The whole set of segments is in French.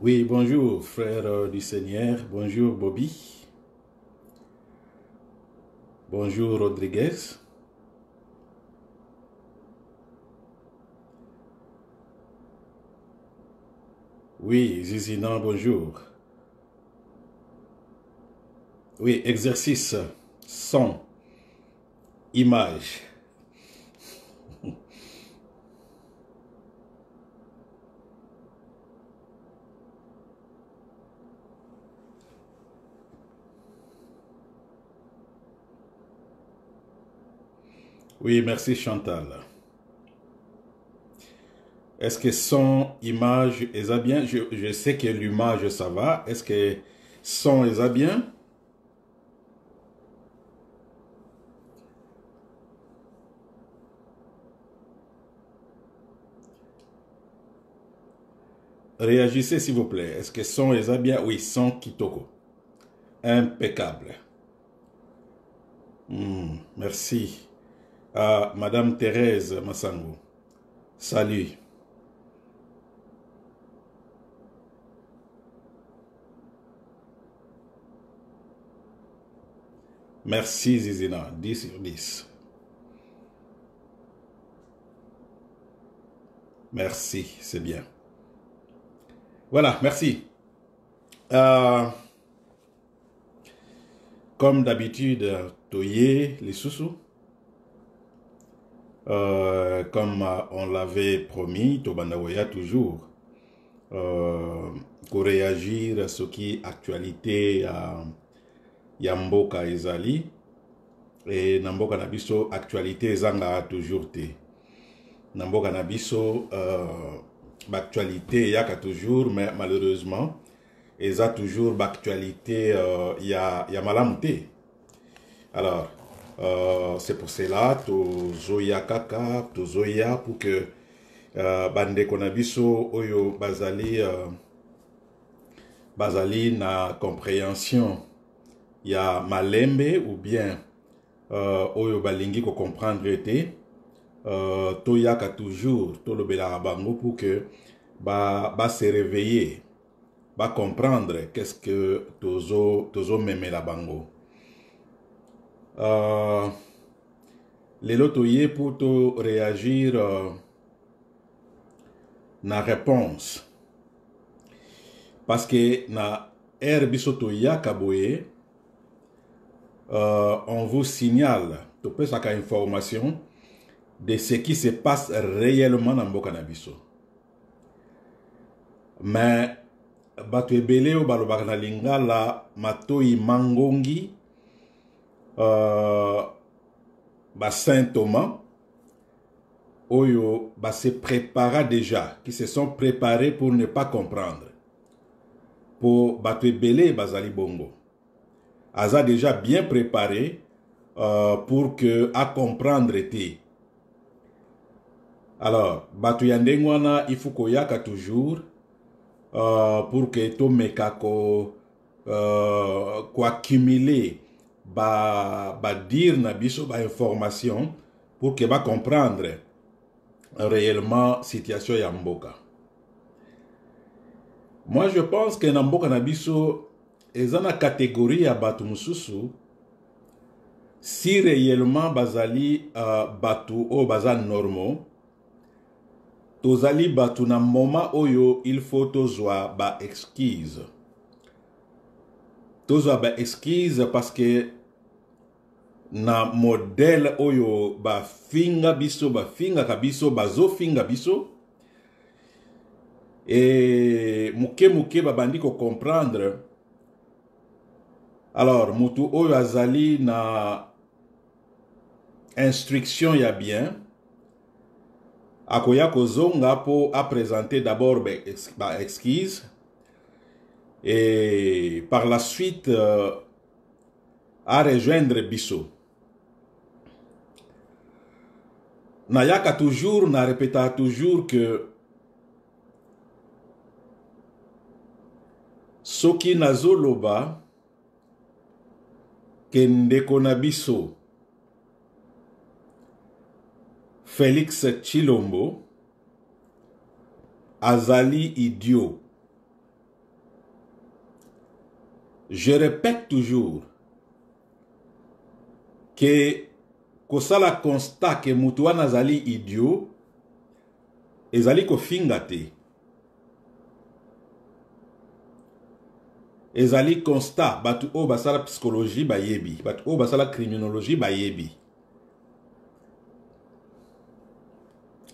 Oui, bonjour frère du Seigneur, bonjour Bobby, bonjour Rodriguez. Oui, Zizina, bonjour. Oui, exercice, son, image. Oui, merci Chantal. Est-ce que son image est à bien je, sais que l'image, ça va. Est-ce que son est à bien Réagissez s'il vous plaît. Est-ce que son est à bien Oui, son Kitoko. Impeccable. Hmm, merci. Madame Thérèse Massango. Salut. Merci Zizina, 10 sur 10. Merci, c'est bien. Voilà, merci. Euh, comme d'habitude, toyer les sous euh, comme euh, on l'avait promis, Tobandawoya toujours, euh, pour réagir à ce qui actualité à Yamboka Ezali, et Namboka Nabiso, actualité Zanga toujours dans Namboka Nabiso, euh, y a toujours, mais malheureusement, a toujours, actualité euh, ya, ya Alors, Uh, c'est pour cela tozoya kaka tozoya pour que uh, bandeko na biso oyo bazali uh, bazali na compréhension ya malembe ou bien uh, oyo balingi kocomprendre te uh, toyaka toujours tolobelaka bango pour que ba, ba se réveiller ba comprendre qu'est-ce que tozomemela tozo, tozo bango uh, lelo toye mpo toreagir uh, na réponse parceke na aire biso toyaka boye uh, on vous signale topesaka information de ce qui se passe réellement na mboka na biso mais bato ebele oyo balobaka na lingala matoi mangongi Euh, bah, Saint Thomas, Oyo bah, se prépara déjà, qui se sont préparés pour ne pas comprendre. Pour battre Belé Bazali Bongo. Aza déjà bien préparé euh, pour que à comprendre était. Alors, batu yandengwana il faut aies toujours euh, pour que tu mekako euh, badire ba na biso bainformation pour ke bacomprendre réellement situation ya mboka moi je pense ke na mboka na biso eza na kategorie ya bato mosusu si réellement bazali uh, bato oyo baza normaux tozali bato na moma oyo il faut tozwa ba excuse tozwa ba excuse parce que na modèle oyo finga biso ba kabiso ba zo finga biso e moke moke babandi comprendre alors mutu oyo azali na instruction ya bien akoya kozonga a présenter d'abord excuse et par la suite euh, a rejoindre biso Nayaka toujours, na répéta toujours que soki Nazo Loba, kende félix chilombo azali idio je répète toujours que kosala constat ke motu wana azali idio ezali kofinga te ezali constat bato oyo basala psychologie bayebi bato oyo basala criminologie bayebi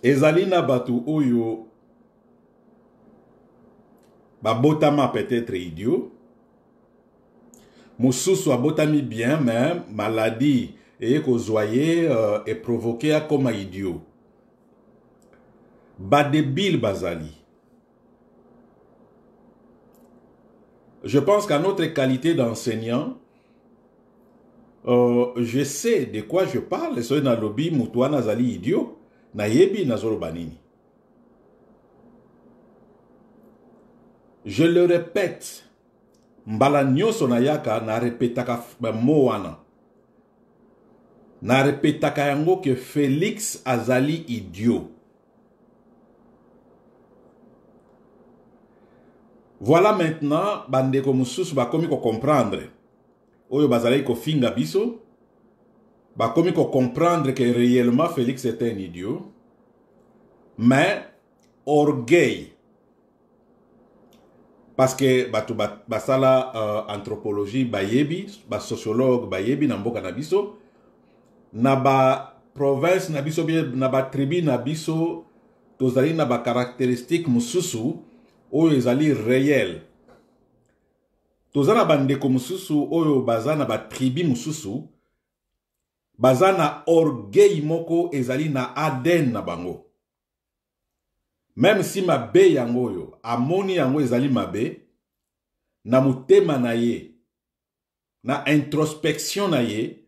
ezali na bato oyo babotama peut-être idio mosusu abotami bien mais maladi et que euh, provoqué à comme un idiot. de débile, bazali je pense qu'à notre qualité d'enseignant euh, je sais de quoi je parle soki nalobi moto n'azali idiot, na yebi nazoloba banini. je le répète mbala sonayaka na répète kaf moana. N'a narepetaka yango que félix azali idiot voilà maintenant bande bandeko mosusu bakomi comprendre. oyo ko finga biso ba bakomi comprendre que réellement félix était un idiot mais orgueil parce que batu basala uh, anthropologie bayebi sociologue bayebi na mboka na biso na baprovince na biso bie na batribi na biso tozali na bakarakteristike mosusu oyo ezali reyele toza na bandeko mosusu oyo baza na batribi mosusu baza na orgei moko ezali na adn na bango meme si mabe yango oyo amoni yango ezali mabe na motema na ye na introspection na ye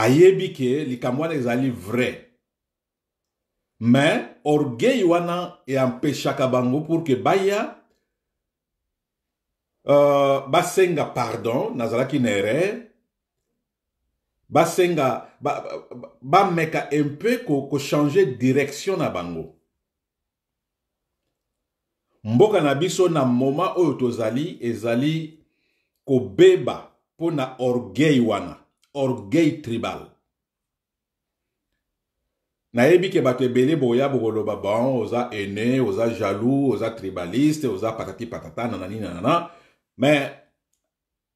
ayebi ke likambo wana ezali vrai me orgueil wana eampeshaka bango pour ke baya uh, basenga pardon nazalaki na erreur basenga bameka ba, ba mpe kochange ko direction na bango mboka na biso na moma oyo tozali ezali kobeba mpo na orgueil wana orgueil tribal nayebi ke bato ebele boya bokoloba bon oza ene oza jaloux oza tribaliste oza patati patata nanani nanana me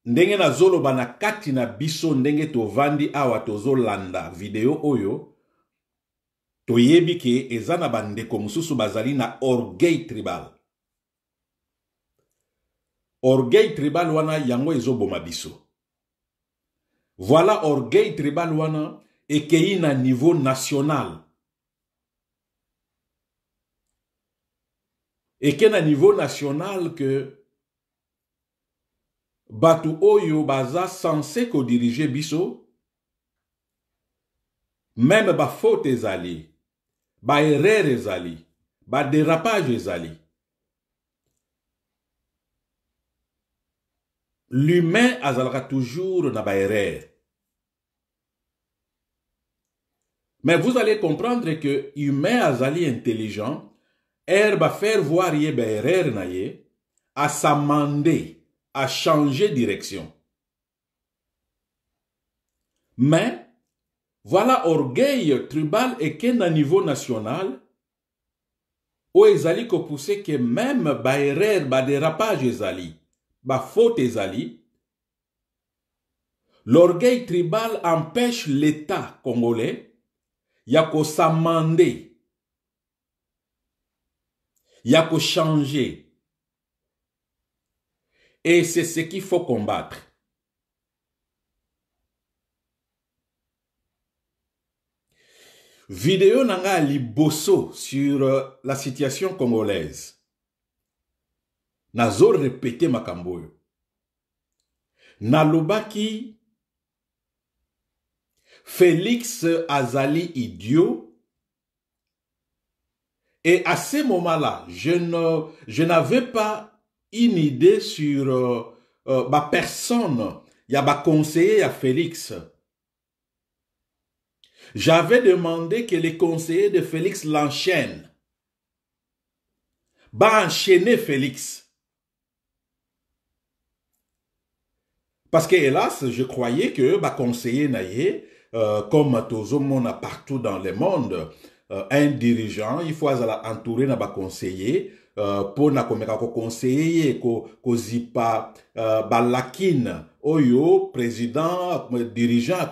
ndenge nazoloba na kati na biso ndenge tovandi awa tozolanda video oyo toyebi ke eza na bandeko mosusu bazali na orgueil tribal orgueil tribal wana yango ezoboma biso voilà orgueil tribal wana ekeyi na niveau national eke na niveau national ke bato oyo baza sanse kodirige biso meme bafaute ezali baerreur ezali baderapage ezali l'humain a toujours na Mais vous allez comprendre que humain azali intelligent, herbe à faire voir erreurs à s'amender, à changer direction. Mais, voilà orgueil tribal et qu'en un niveau national, où ezali a que même baerer ba dérapage ezali faute l'orgueil tribal empêche l'état congolais il y a ya changer, et c'est ce qu'il faut combattre Vidéo na pas liboso sur euh, la situation congolaise répéter makambo oyo nalobaki félix azali idiot Et à ce moment-là, je ne, je n'avais pas une idée sur euh, euh, ma personne. Il y a ma conseiller à Félix. J'avais demandé que les conseillers de Félix l'enchaînent. Bah enchaîner Félix. Parce que hélas, je croyais que le bah, conseiller euh, comme tous comme monde partout dans le monde, euh, un dirigeant, il faut la entourer na ba conseiller euh, pour na komeka ko conseiller ko ko zipa ba lakine oyo président dirigeant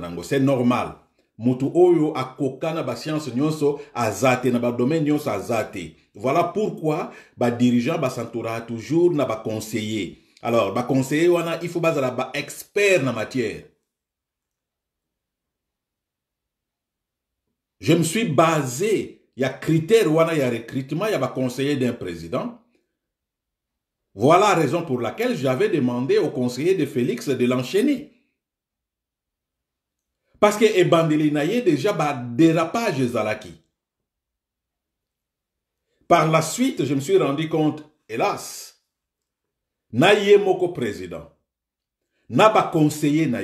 nango, c'est normal. Mutu oyo akoka na ba science nyonso azate na ba domaine nyonso azate. Voilà pourquoi ba dirigeant ba s'entoura toujours na ba conseiller alors conseiller, wana un expert expert la matière je me suis basé critères, il y a recrutement il y a ma conseiller d'un président voilà la raison pour laquelle j'avais demandé au conseiller de Félix de l'enchaîner parce que ebandeli a déjà dérapage Zalaki. par la suite je me suis rendu compte hélas naye moko président na pas na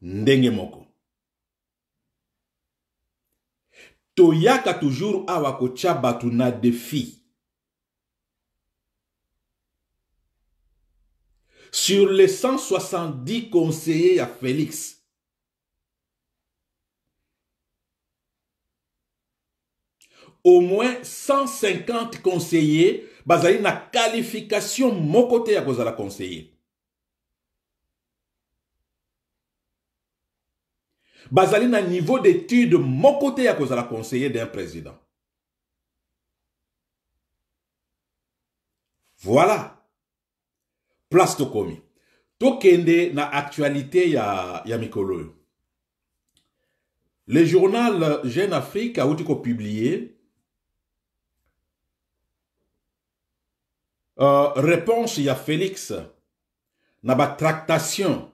ndenge moko toyaka toujours awa ko na défi sur les 170 conseillers à félix au moins 150 conseillers bazali na qualification à cause de la conseiller bazali na niveau d'étude à cause de la conseiller d'un président voilà place est dans na actualité ya, ya mikolo le journal jeune afrique a publié Euh, réponse, il y a Félix. Naba tractation.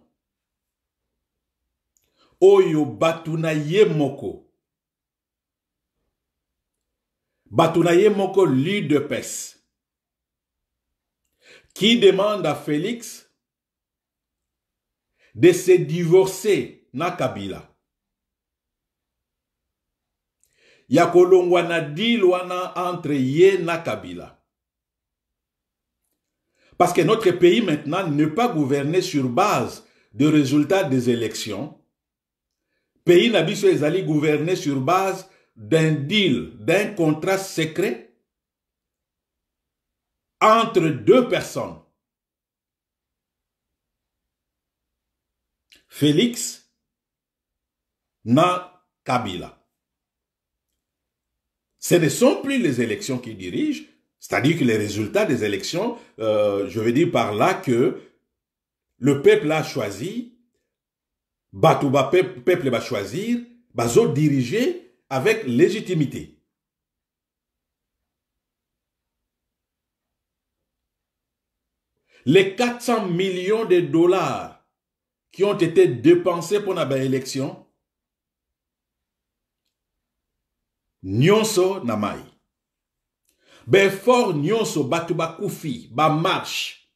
Oyo batuna yemoko. Batuna yemoko lit de peste. Qui demande à Félix de se divorcer na Kabila. Yakolongwana na Dilwana entre ye na Kabila. Parce que notre pays maintenant n'est pas gouverné sur base de résultats des élections. Pays n'a pas gouverné sur base d'un deal, d'un contrat secret entre deux personnes. Félix na Kabila. Ce ne sont plus les élections qui dirigent, c'est-à-dire que les résultats des élections, euh, je veux dire par là que le peuple a choisi, le peuple va choisir, se diriger avec légitimité. Les 400 millions de dollars qui ont été dépensés pour la élection, Nyonso Namai ba effort nyonso Koufi, marche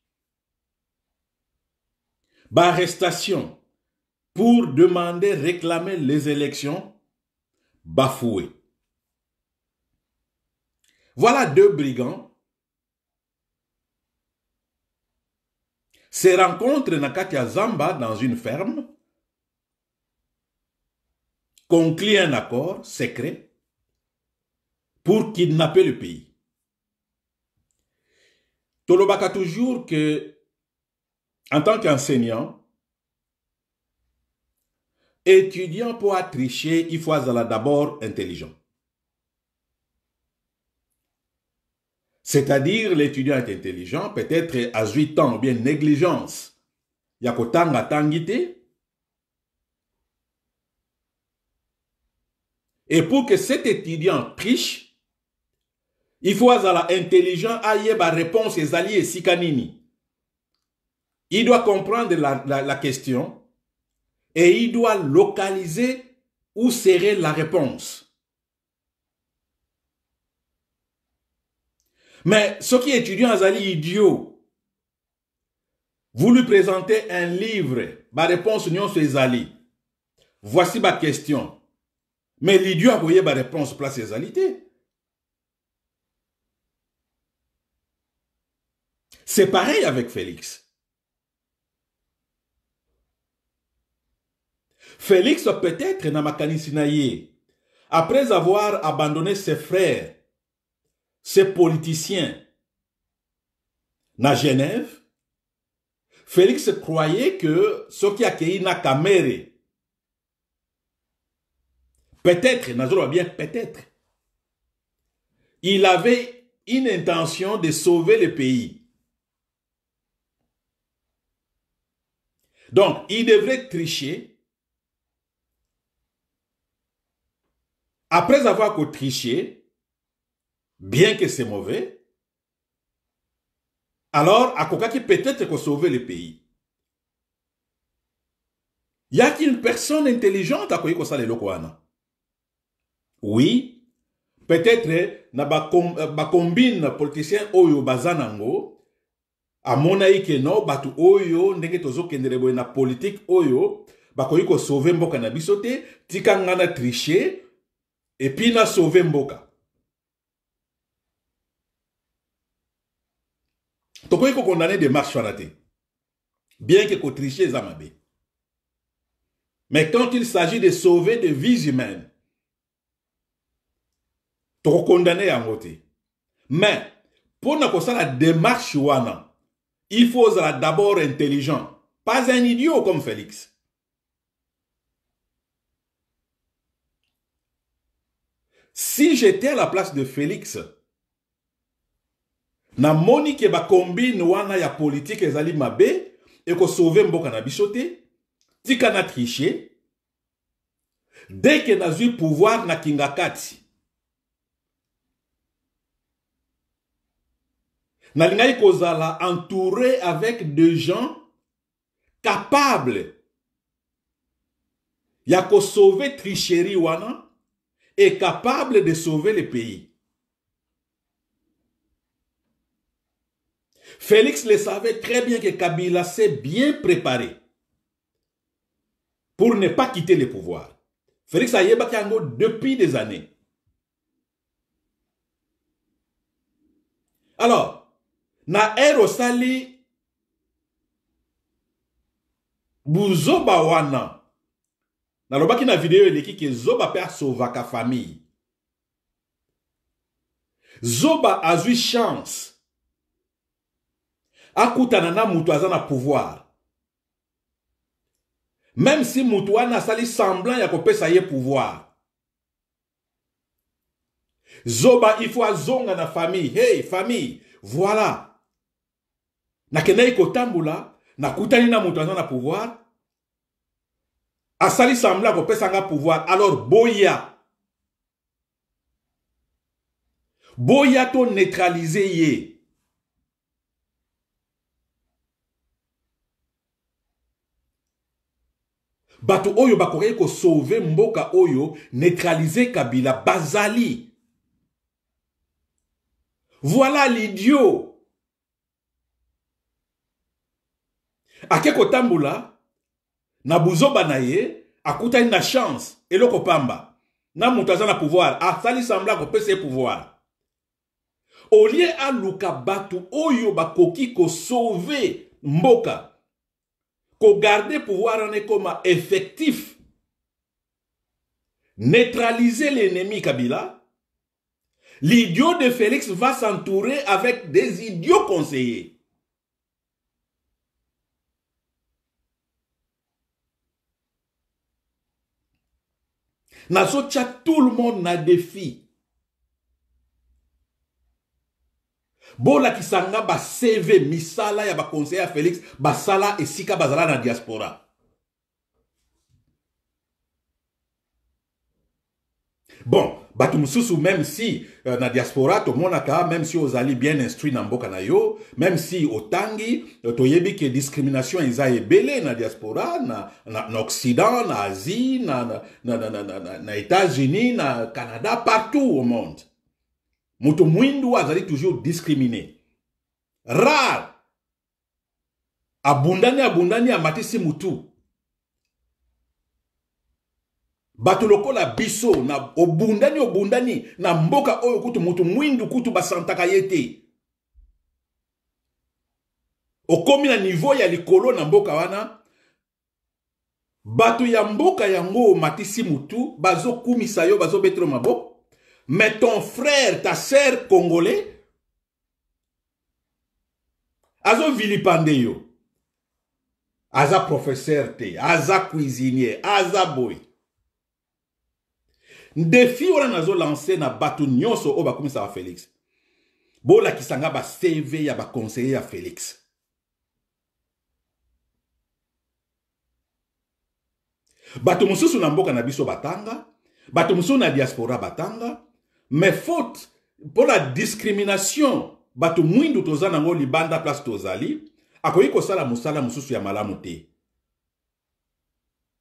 marche, pour demander réclamer les élections bafoué. voilà deux brigands se rencontrent Nakatia zamba dans une ferme concluent un accord secret pour kidnapper le pays Tolobaka toujours que, en tant qu'enseignant, étudiant pour tricher, il faut être d'abord intelligent. C'est-à-dire, l'étudiant est intelligent, peut-être à 8 ans, ou bien négligence. Yakotanga tangité. Et pour que cet étudiant triche, il faut être intelligent à ma réponse ezali et Sikanini. il doit comprendre la, question et il doit localiser où serait la réponse Mais ceux qui étudient étudie Zali, idiot, vous lui présentez un livre, ma réponse non sur Zali. Voici ma question. Mais l'idiot a voyé ma réponse place Zalité. C'est pareil avec Félix. Félix peut-être après avoir abandonné ses frères, ses politiciens, à Genève, Félix croyait que ce qui la caméra, peut-être, bien peut-être, il avait une intention de sauver le pays. Donc, il devrait tricher. Après avoir triché, bien que c'est mauvais, alors, à qui peut-être qu'on sauver le pays. Y a-t-il une personne intelligente à le Oui, peut-être na un euh, politicien oyo bazanango amonaki no, bato oyo ndenge tozokendela boye na politike oyo bakoki kosauve mboka na biso te et nga na triche epi nasauve mboka tokoki kokondane marche wana te bien ke kotriche eza mabe mais quand il s'agit de sauver des vies humaines condamné yango te mais mpo na la démarche wana il faudra d'abord intelligent, pas un idiot comme Félix. Si j'étais à la place de Félix, monique ba combine wana ya politique ezali mabe sauver mboka na bisoté, tika na triche que le pouvoir na Kingakati. nalingai kozala entouré avec des gens capables ya sauver tricherie ouana et capable de sauver le pays Félix le savait très bien que Kabila s'est bien préparé pour ne pas quitter le pouvoir. Félix a Kango depuis des années. Alors, na ere osali buzoba wana nalobaki na video eleki ke zoba mpe asovaka famille zoba azwi chance akutana na moto aza na pouvoir meme si moto wana asali semblant ya kopesa ye pouvoir zoba ifo azonga na famille hey famille voilà Na kotambola nakutani na moto aza na pouvoir asali semble pesa nga pouvoir alors boya boya to neutraliser ye bato oyo ko sauve mboka oyo neutraliser kabila bazali voilà l'idiot akeko tambula na buzoba na ye akutani na chance eloko pamba na moto aza na pouvoir asali sembla akopesa ye pouvoir olie aluka bato oyo ko sauver mboka kogarde pouvoir en ekoma effectif neutraliser l'ennemi kabila l'idiot de félix va s'entourer avec des idiots conseillers nazotia tout le monde na défi bolakisa nga bacv misala ya baconseiller ya félix basala esika bazala na diaspora bon batumsousou, même si euh, na diaspora monaka, même si ozali bien instruit na mboka na même si otangi euh, yebi ke discrimination eza ebele na diaspora na, na, occident na asie na, na, na, na, na, na, états-unis na canada partout au monde moto mwindu azali toujours discriminé. rare abundani abundani amatisi mutu bato lokola biso na obundani obundani na mboka oyo kutu mutu mwindu kutu basantaka ye te okomi na nivo ya likolo na mboka wana bato ya mboka yango omatisi mutu bazokumisa yo bazobetela maboko mais ton frère ta sœur congolais azovilipande yo aza professeur te aza cuisinier aza boye defi wana nazolanse na bato nyonso oyo bakomisaka félix bolakisa nga bacv ya baconseiller ya félix bato mosusu na mboka na biso batanga bato mosusu na diaspora batanga me faute mpo na discrimination bato mwindu toza nango libanda place tozali akoki kosala mosala mosusu ya malamu te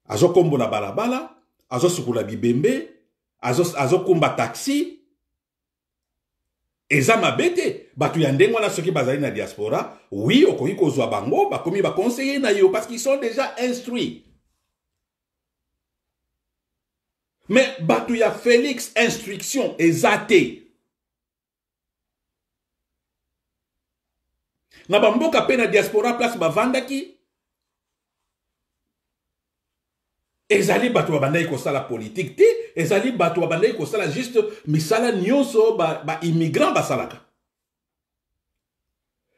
azokombola balabala azosukola bibembe azo azokumba taxi eza ma batu bato ya ndengwa na soki bazali na diaspora Oui, wi okoki kozwa bango ba baconseiller na yo parce qu'ils sont déjà instruits Mais batu ya félix instruction eza na bamboka na diaspora place bavandaki ezali bato ça la politique te ezali bato babandaki kosala juste misala nyonso baimmigrant ba basalaka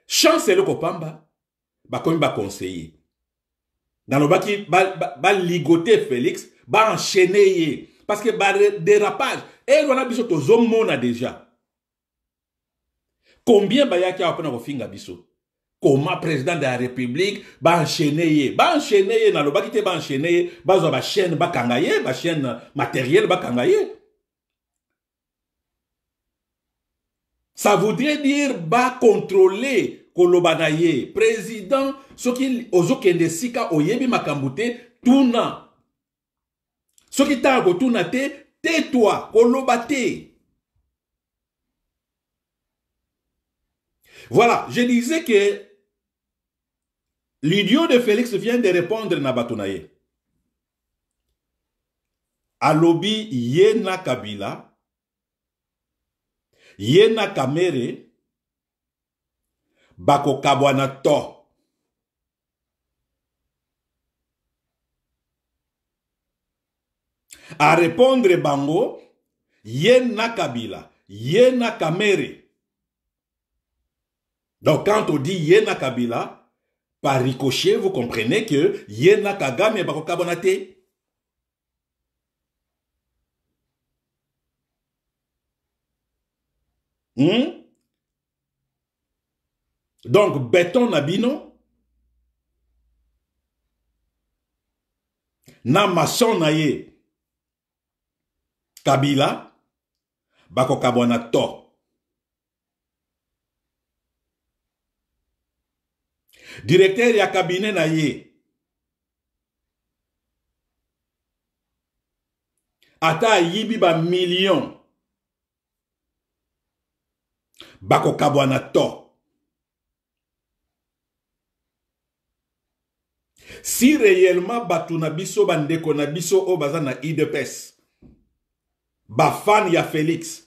chance eloko pamba bakomi baconseiller nalobaki baligote ba, ba félix baenchaîne ye parce que badérapage ere eh, wana biso tozomona deja combien bayaki awa mpona kofinga biso Comment président de la république va enchaîner enchaîner, ye na loba qui te Ba ye bazwa ba bakanga Ma chaîne matériel ba kangaye. ça voudrait dire contrôler, koloba président, ce président soki ozokende sika, oyebi makambo tout na. Ce qui t'a te tetwa toi Kolobaté. voilà je disais que L'idiot de Félix vient de répondre à Nabatonaye. Alobi Yena Kabila, Yena Kamere, Bako Kabwana To. À répondre Bango, Yena Kabila, Yena Kamere. Donc quand on dit Yena Kabila, par ricochet, vous comprenez que Yena Kagame Bakokabonate. Hmm? Donc, béton nabino. Na maçon Kabila. Bakokabona directeur ya cabinet na ye ata ayibi bamillion bakokabwa na to si réellement bato na biso bandeko na biso oyo baza na idps bafane ya félix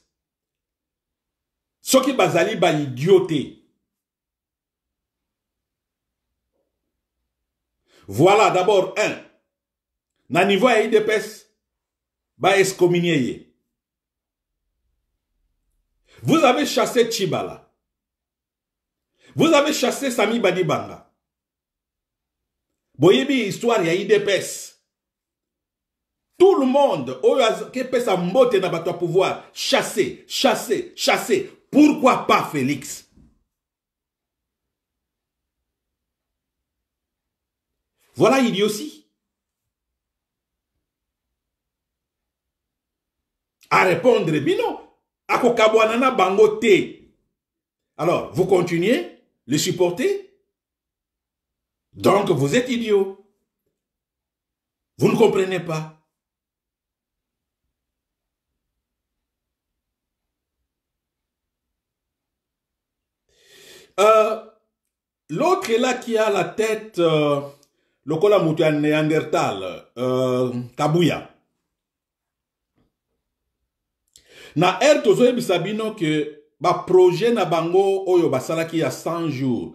soki bazali baidio te Voilà d'abord un. Na niveau ya IDPS, ba excommunié. Vous avez chassé Chibala. Vous avez chassé Sami Badibanga. Boyebi histoire ya IDPS. Tout le monde, Oyaz, na bato pouvoir, chasser, chasser, chasser. Pourquoi pas Félix Voilà, il aussi. À répondre, bino. Akokabwanana bangote. Alors, vous continuez, le supporter. Donc, vous êtes idiot. Vous ne comprenez pas. Euh, l'autre est là qui a la tête euh, lokola moto ya neandertal euh, kabuya na r tozoyebisa que ke projet na bango oyo basalaki ya 100 jours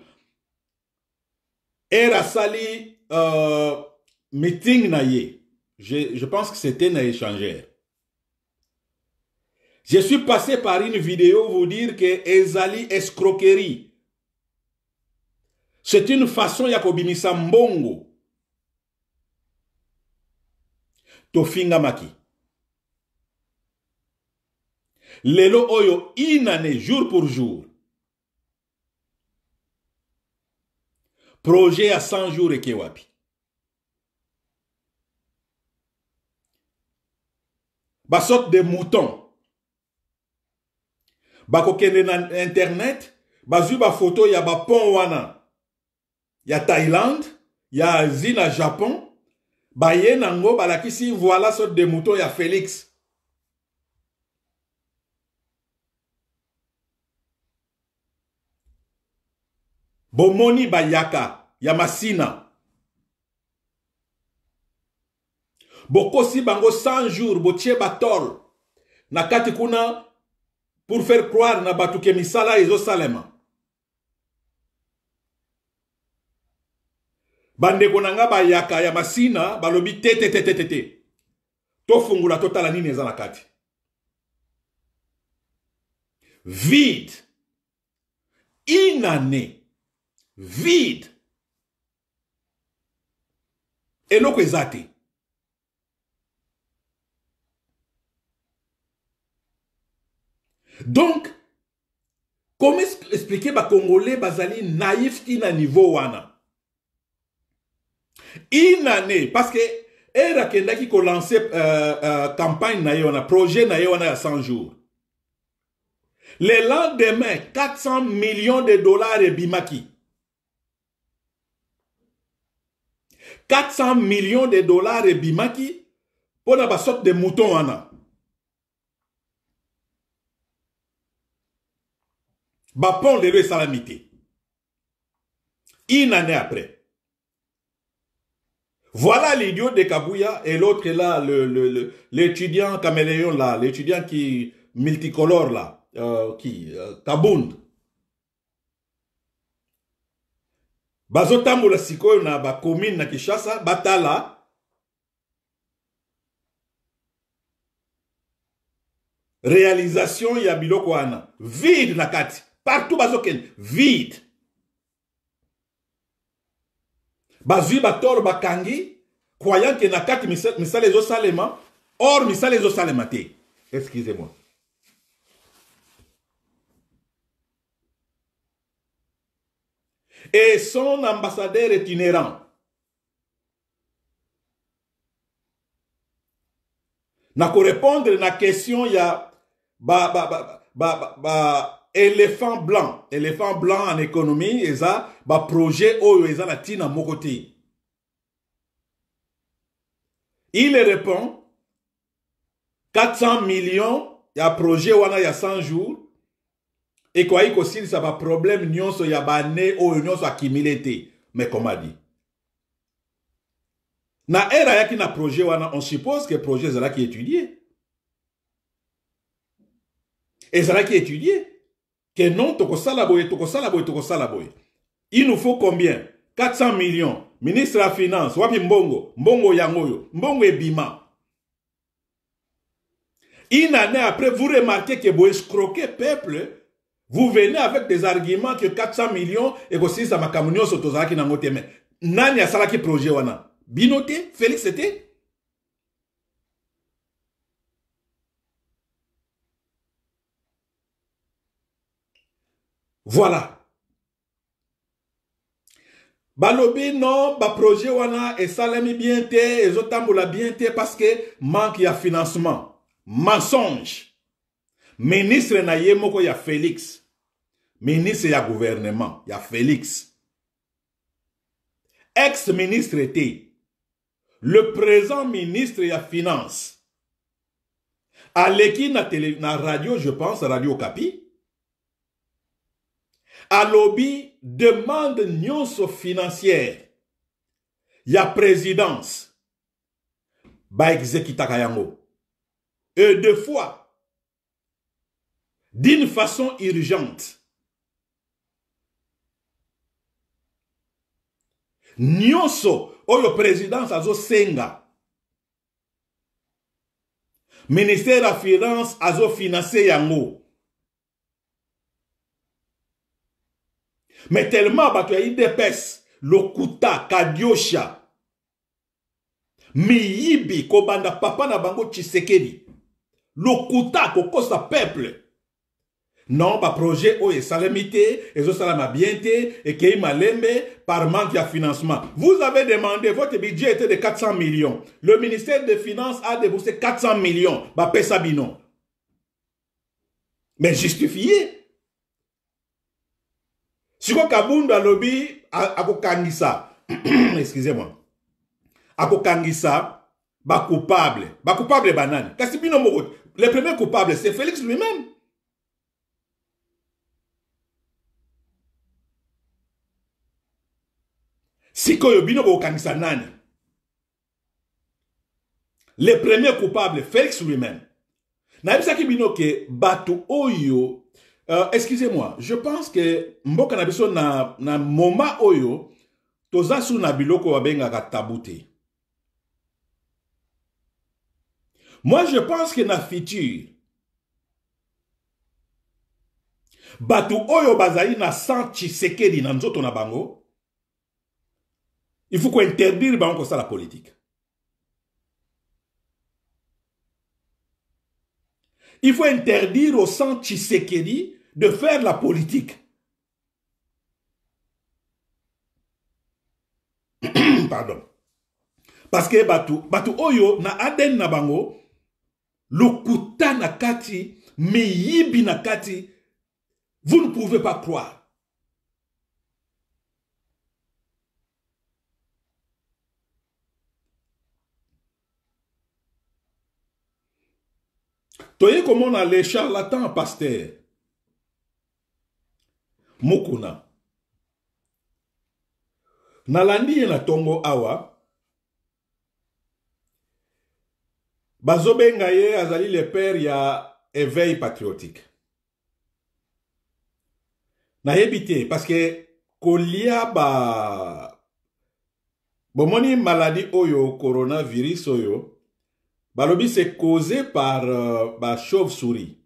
r asali euh, meeting na ye je, je pense que c'était na échangeur. je suis passé par une vidéo vous dire que ezali escroquerie c'est une façon ya kobimisa mbongo tofingamaki lelo oyo inane jour pour jour projet ya 100 jour eke wapi basorte de mouton bakokende na internet bazwi bafoto ya bapont wana ya thaïlande ya asie na japon baye nango balakisi voila so de moto ya félix bomoni bayaka ya masina bokosi bango 100 jours botie batol na kati kuna pour faire croire na bato ke misala ezosalema bandeko na nga bayaka ya masina balobi te te te te te te tofungula totala nini eza na kati vide inane vide eloko eza te donc comment expliquer bacongolais bazali naïf ti na niveau wana une année parce que ere akendaki kolanse euh, euh, campagne na ye wana projet na ye wana ya 100 jours le lendemain 400 millions de dollars ebimaki 400 millions de dollars ebimaki mpona basorte de mouton wana bapon lelo esalami te une année après Voilà l'idiot de Kabouya et l'autre là, l'étudiant le, le, caméléon là, l'étudiant qui multicolore là, euh, qui euh, Kabound. Bazotambola sikoyo na ba commune na Kishasa batala réalisation yabilo biloko vide na kati partout vide bazwi batolo bakangi croyant ke na kati misala ezosalema or misala ezosalema te excusez-moi et son ambassadeur itinérant nakorépondre na question ya ba, ba, ba, ba, ba, ba, éléphant blanc éléphant blanc en économie eza baprojet oyo eza na ntina moko te il répond 400 millions ya projet wana ya 100 jours ekoki kosilisa baproblème nyonso ya bane oyo nyonso akimile te mais comme adi na ere ayaki na projet wana on suppose que projet ezalaki étudie ezalaki étudie que non, t'oko boye, toko boye, toko boye. Il nous faut combien 400 millions. Ministre de la Finance, wapi mbongo, mbongo yangoyo, mbongo bima. Une année après, vous remarquez que vous escroquez peuple, vous venez avec des arguments que 400 millions et que si ça m'a camion n'a Tozaki Nangote. Nani a salaki projet wana? Binote, Félix était Voilà. balobi non projet wana et esalemi bien te Et bien te manque y a financement mensonge ministre na ye y a félix ministre y a gouvernement y a félix ex ministre était. le présent ministre ya finance aleki na, télé na radio je pense radio kapi lobby, demande nyonso financière a présidence exécuta kayango. et deux fois d'une façon urgente nyonso oyo présidence senga, ministère la finance azofinanse yango Mais tellement eu des lokuta kadiosha miyibi kobanda papa na bango tshisekedi lokuta kokosa peuple non projet, projet oh, et est salam et bien et mal-aimé, par manque de financement vous avez demandé votre budget était de 400 millions le ministère des finances a déboursé 400 millions pesa pesabino mais justifié siko kabundu alobi akokangisa excusez moi akokangisa bacoupable bacoupable banani kasi bino moko le premier coupable c'est félix lui-même sikoyo bino bokokangisa nani le premier coupable félix lui-même nayebisaki bino ke bato oyo Euh, excusez-moi, je pense que mboka na na, na moma oyo toza sou na biloko wabenga moi je pense que na future bato oyo bazali na san tshisekedi na nzoto na bango il faut qu'interdire bango la politique. il faut interdire au sang Tshisekedi de faire la politique. Pardon. Parce que Batu, Batu Oyo, na Aden Nabango, Lokuta Nakati, Meyibi Nakati, vous ne pouvez pas croire. Toye comment on a les charlatans, pasteur. mokuna nalandi ye na ntongo awa bazobenga ye azali le père ya éveil patriotique nayebi te parceke kolia ba bomoni maladi oyo coronavirus oyo balobi se causé par euh, bachauve souris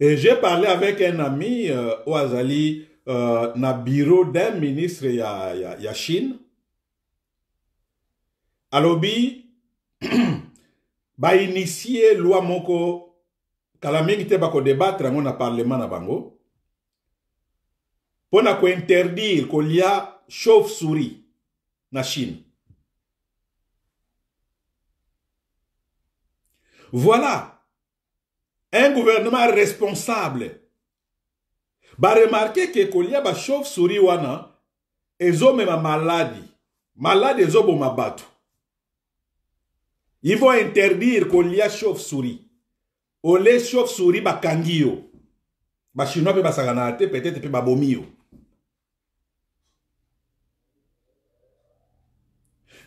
Et j'ai parlé avec un ami, euh, dans euh, le bureau d'un ministre, de la Chine a, a Chine. Alobi, ba initié loi moko, kalamingi te bako débattre en le parlement na bango. Pour interdire qu'il y a chauve-souris na Chine. Voilà un gouvernement responsable baremarke ke kolia bachauve-souris wana ezomema maladi maladi ezoboma bato ils vont interdire kolia chauve-souris ole chauve-souris bakangi yo bachinois mpe basakanaka te peut-être mpe babomi yo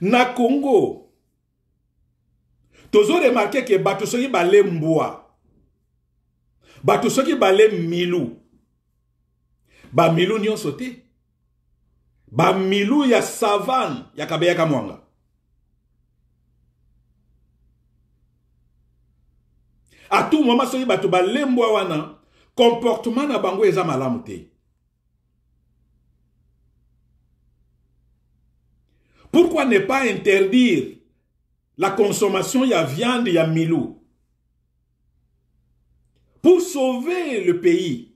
na congo tozoremarke ke bato soki balembwa Bah, qui Ba Milou balemilu bamilu sauté. Bah, milou y ya savane ya kabeyaka mwanga à tout moment soki balé balembwa wana comportement na bango eza pourquoi ne pas interdire la consommation ya viande ya milou pour sauver le pays.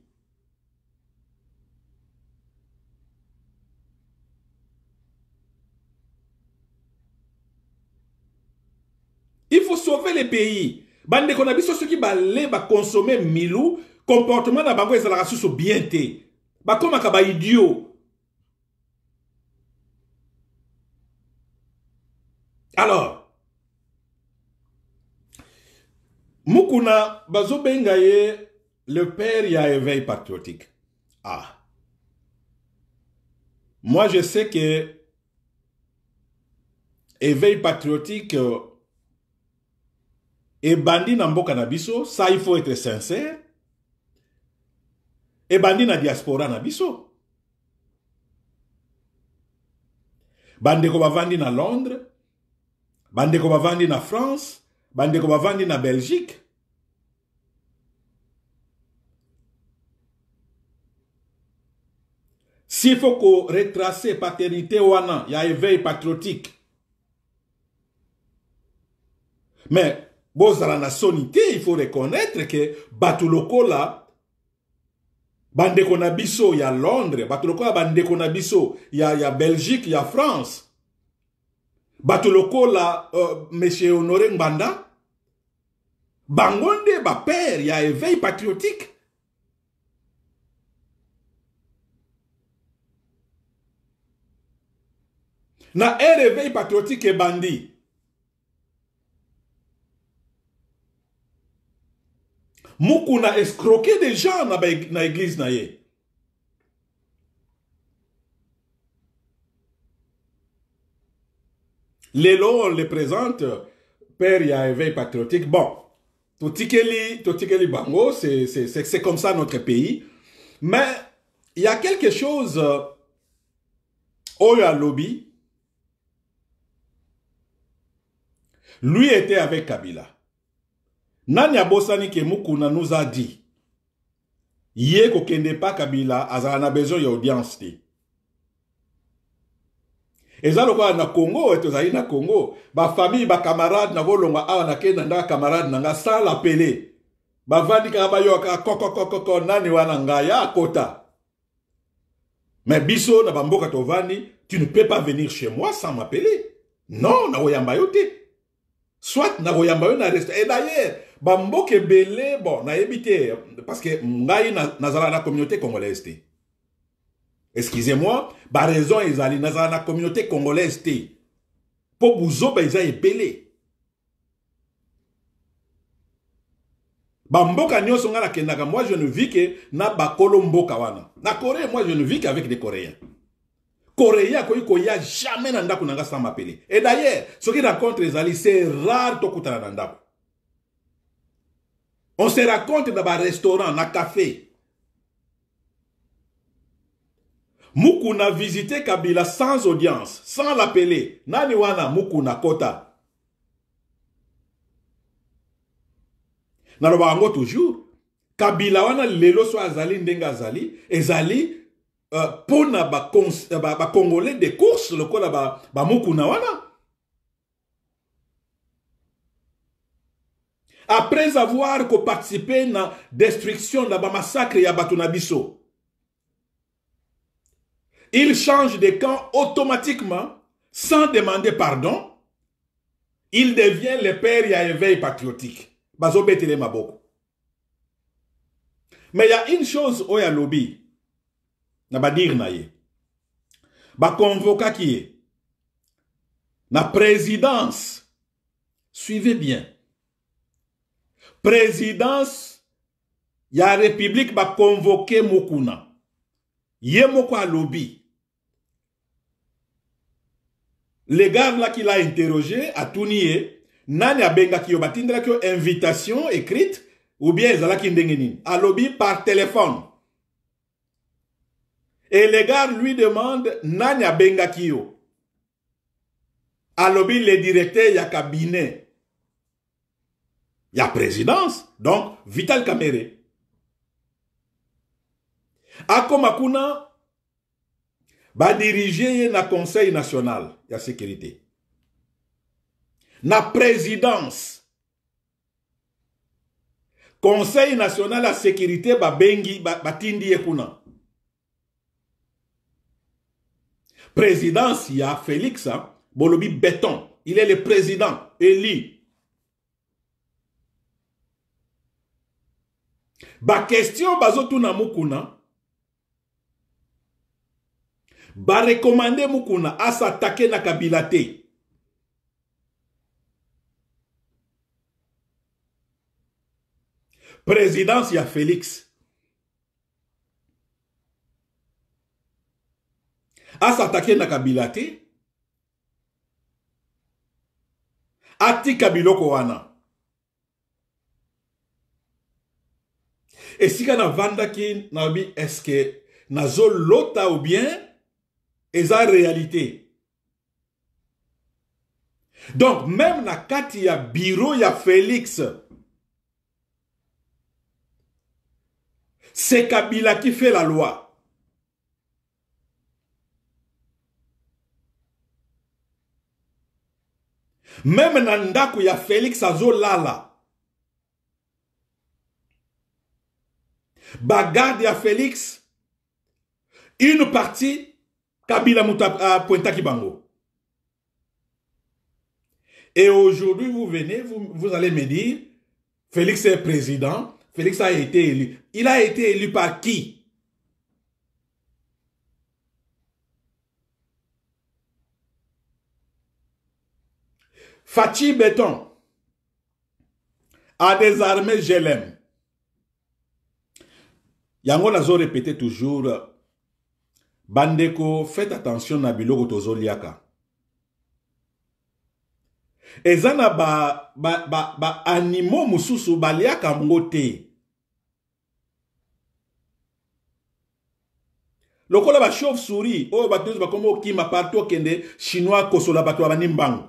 Il faut sauver le pays. Bande qu'on a ceux qui balé ba consommer milou, comportement na bango ezalaka susu bien être Ba comme ba idiot. Alors, mukuna Bazo Bengaye, le père a éveil patriotique ah moi je sais que éveil patriotique ebandi euh, na mboka na biso ça il faut être sincère et ebandi na diaspora na biso bandeko bavandi na londres bandeko bavandi na france bandeko bavandi na belgique s'il faut retracer paternité wana ya éveil patriotique mais bozala na soni il faut reconnaître ke bato bande bandeko na biso ya londres Batulokola, bande bandeko na biso ya, ya belgique ya france bato la, uh, monsieur honoré Mbanda, Bangonde, il il y a éveil patriotique na un éveil patriotique bandit. mukuna escroqué des gens dans l'église. église na on le présente père y il a éveil patriotique bon Totikeli, le Bango, c'est comme ça notre pays. Mais il y a quelque chose euh, au lobby. Lui était avec Kabila. Nanya Bosani Kemukuna nous a dit, Yeko Kende pas Kabila, azana besoin audience. eza lokola na congo tozali na congo bafamille bakamarade nakolongwa awa nakenda ndaka kamarade na nga sala pele bavandi kaka bayoka kokokokoko nani wana ngai akota me biso na bamboka tovandi tu ne peux pas venir chez moi sans m'appeler non nakoyamba yo te soit nakoyamba yo na restaurant et d'ailleurs bamboka ebele bon nayebi te parce que ngai nazalaka na communauté congolaise te excusez-moi raison ils allaient dans la communauté congolaise Pour vous, ils eza ebele bamboka sont moi je ne vis que na bakolo mboka wana na corée moi je ne vis qu'avec des coréens coréen ko jamais dans ndako na m'appeler. sans et d'ailleurs rencontrent rencontre alliés, c'est rare to kutana nanda. on se rencontre restaurant, dans un café Mukuna visité Kabila sans audience, sans l'appeler. Naniwana Mukuna Kota. Nalo ango toujours kabila wana lelo so azali ndenga azali ezali euh, pour na euh, Congolais, de course Ba Mukuna wana après avoir à la destruction na massacre massacre, à biso il change de camp automatiquement, sans demander pardon. Il devient le père et éveil patriotique. Mais il y a une chose où il y a lobby. Je vais dire, je convoquer qui La présidence, suivez bien. Présidence, il y la République qui convoquer Mokuna. Il y a lobby les gars là qui l'a interrogé à tout nié. nani Benga yo a yo invitation écrite ou bien Zala ndenge à l'objet par téléphone et les gars lui demande nani qui À lobby le directeur y a cabinet y Il a présidence donc vital kamere akoma va diriger dans le conseil national la sécurité. La présidence. Conseil national de sécurité babengi batindi Présidence ya Félix hein, Bolobi Béton, il est le président élu. Ba question bazo na moukouna, barekomande mukuna asa atake na kabila te présidence ya félix asa atake na kabila te atika biloko wana esika navandaki nayobi eske nazolota ou bien Et sa réalité donc même il y a biro a félix c'est kabila qui fait la loi Même na y a félix azolala bagarde a félix une partie Kabila Mouta euh, Pointaki Kibango. Et aujourd'hui, vous venez, vous, allez me dire, Félix est président, Félix a été élu. Il a été élu par qui Fatih Béton a désarmé GLM. Yango Nazo répétait toujours bandeko faites attention na biloko tozoliaka eza na baanimo ba, ba, ba mosusu baliaka yango te lokola bachauve souris oyo bato nyonso bakoma okima partout okende chinois akosola bato babandi mbango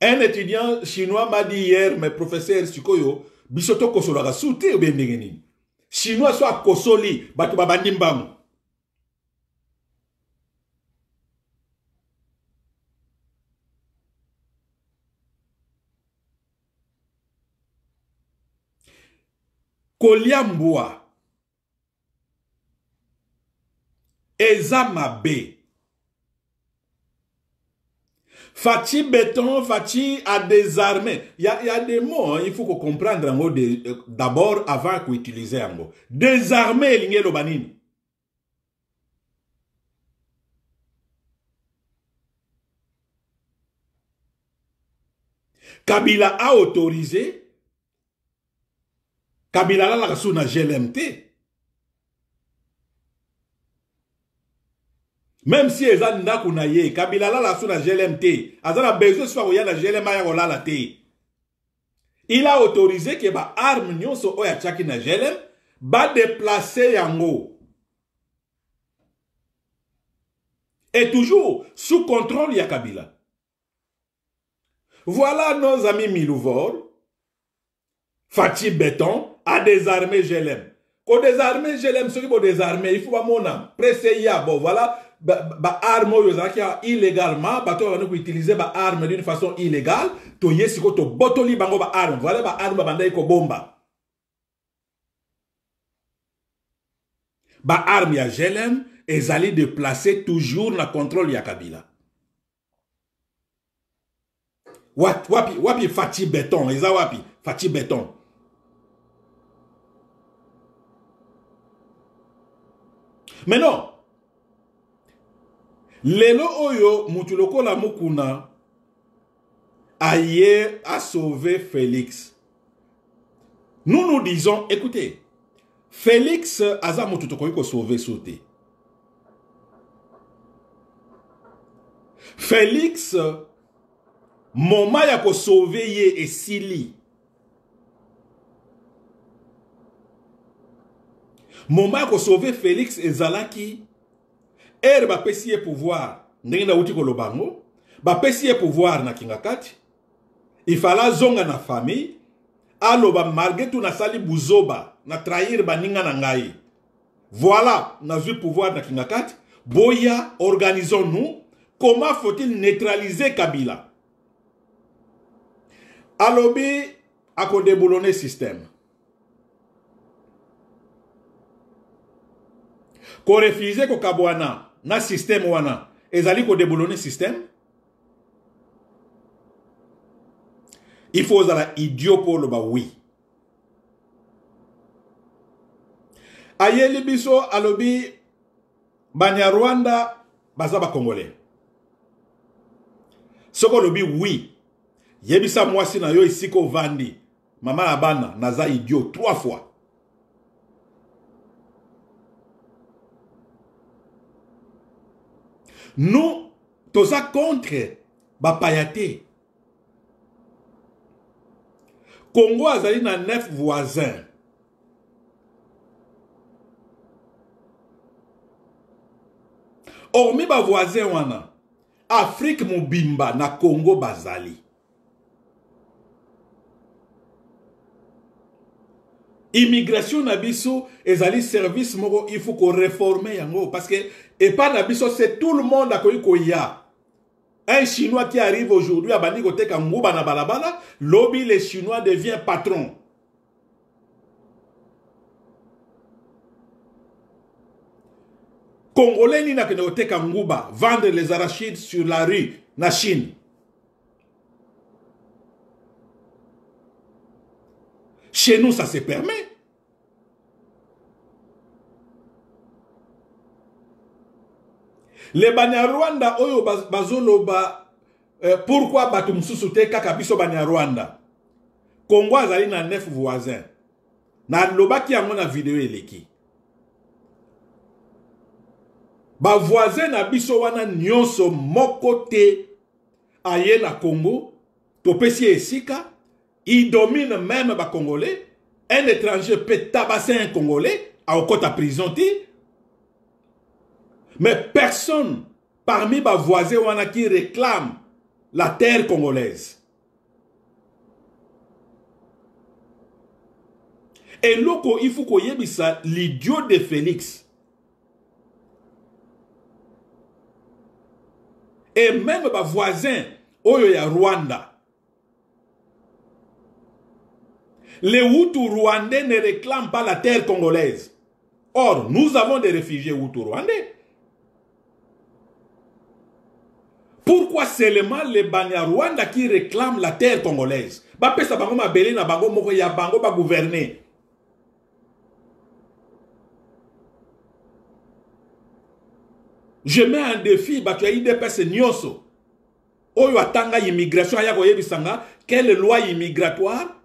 un étudiant chinois m'a dit hier mais professeur sikoyo biso tokosolaka su te obe ndenge nini chinois so akosoli bato babandi mbangu kolia mbwa eza mabe Fatih béton, Fatih a désarmé. Il y a, des mots, hein, il faut comprendre en euh, d'abord avant qu'on utilise en mot. Désarmé, l'ingé Kabila a autorisé. Kabila a la GLMT. même si gens n'ont pas ye kabila l'a la na la te la a besoin soki akoya la glm aya la il a autorisé ke baarme nyonso oyo atiaki na glm déplacer yango et toujours sous contrôle ya kabila voilà nos amis milouvor Fatih beton désarmé glm désarmé glm pour désarmer. il faut bamona prese ya ah Yabo, voilà ba, ba arme illégalement bato oyo utiliser armes d'une façon illégale toye to botoli bango armes voilà L'arme bomba. Ba armes ya glm ezali déplacer toujours la contrôle ya kabila wapi, wapi, wapi fati béton. eza fati béton mais non lelo oyo mutulokola, Mukuna, mokuna aye sauvé félix nous nous disons écoutez félix aza mutu tokoki sauvé sauté. félix moma ya Yé et Sili. moma a sauvé félix et Zalaki. ere bapesi ye pouvoir ndenge nauti koloba yango bapesi ye pouvoir na kinga kati ifala azonga na famille aloba malgré tout nasali buzoba na trahir baninga na ngai voilà nazwi pouvoir na kinga kati boya organisons nous comment faut-il neutraliser kabila alobi akodebolone système korefuse kokabwana na systeme wana ezali kodebolone systeme il faut ozala idio mpo oloba wi ayeli biso alobi banyarwanda baza bakongole soki olobi wi yebisa mwasi na yo esika ovandi mama na bana naza idio trois fois nous toza contre bapaya te congo azali na neuf voisin hormi bavoisin wana afrike mobimba na congo bazali immigration na biso ezali service moko ifu koreforme yango parce que Et pas Nabiso, c'est tout le monde à a Un Chinois qui arrive aujourd'hui à Banikotek na Balabala, lobby les Chinois devient patron. Congolais ni nakende à Nguba, vendre les arachides sur la rue, na Chine. Chez nous, ça se permet. le banyarwanda oyo bazoloba eh, pourkui bato mosusu te kaka biso banyarwanda kongo azali na 9 voisin nalobaki yango na video eleki bavoisin na biso wana nyonso moko te aye na congo topesi ye esika idomine meme bacongolais un étranger mpe tabasa un congolais aokɔta prison te Mais personne parmi ma voisins, qui réclame la terre congolaise. Et loko, il faut l'idiot de Félix. Et même voisins, voisin, oyo ya Rwanda. Les Hutus rwandais ne réclament pas la terre congolaise. Or, nous avons des réfugiés Hutus rwandais. Pourquoi seulement les Banyarwanda qui réclament la terre congolaise Bapesa bango mabele na bango moko ya bango ba gouverner. Je mets un défi bah, tu batu ya IDPS nyoso. Oyo atanga immigration ya bisanga, quelle loi immigratoire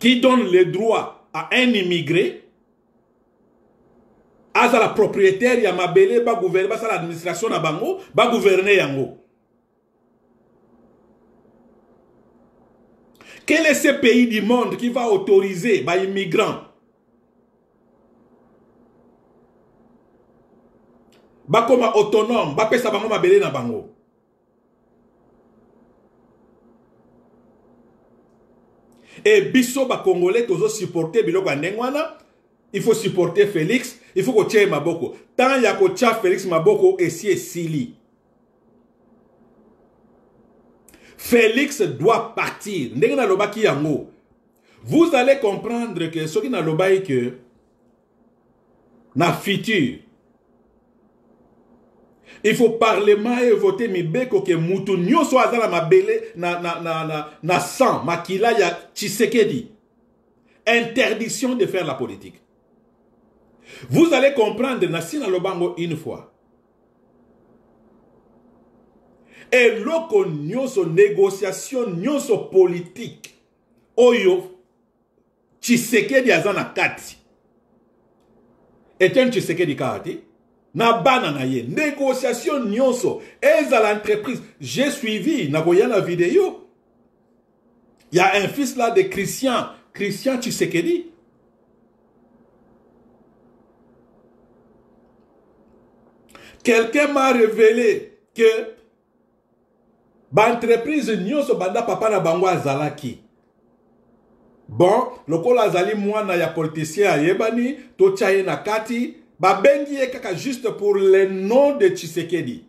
qui donne le droit à un immigré la propriétaire ya mabele ba l'administration, l'administration na bango gouverner. yango quel est ce pays du monde qui va autoriser ba comme autonome pesa bango mabele na bango Et biso Congolais Congolais biloko supporter biloko Ndengwana, il faut supporter félix il faut que ye maboko Tant ya as félix maboko et es Sili. félix doit partir loba vous allez comprendre que ce soki nalobaki que na futur il faut parlement mi mibeko ke mutu nyonso aza na mabele na, na, na, na, na sang makila ya tshisekedi interdiction de faire la politique vous allez comprendre Nassina Lobango une fois. Et loko nyoso négociation nyoso politique. Oyo di azana kati. Etienne di kati. Na bana na ye. Négociation nyoso. Eza l'entreprise. J'ai suivi. Na la vidéo. Il y a un fils là de Christian. Christian di. Quelqu'un m'a révélé que entreprise nyonso banda papa na bango azalaki bon lokola azali na ya politicien ayebani to ye na kati babengi ye kaka juste pour le nom de tshisekedi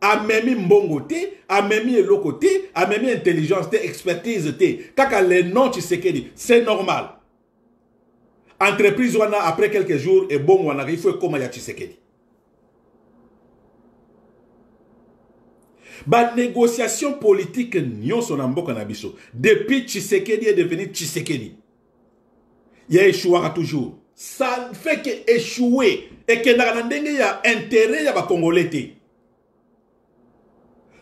amemi mbongo amemi lokote, amemi intelligence te expertise te kaka le nom tshisekedi c'est normal entreprise wana après quelques jours bon il faut comment ya tshisekedi négociation politique n'y a pas na biso depuis tshisekedi est devenu tshisekedi Il échouera toujours ça fait que échouer Et na y a intérêt ya Ce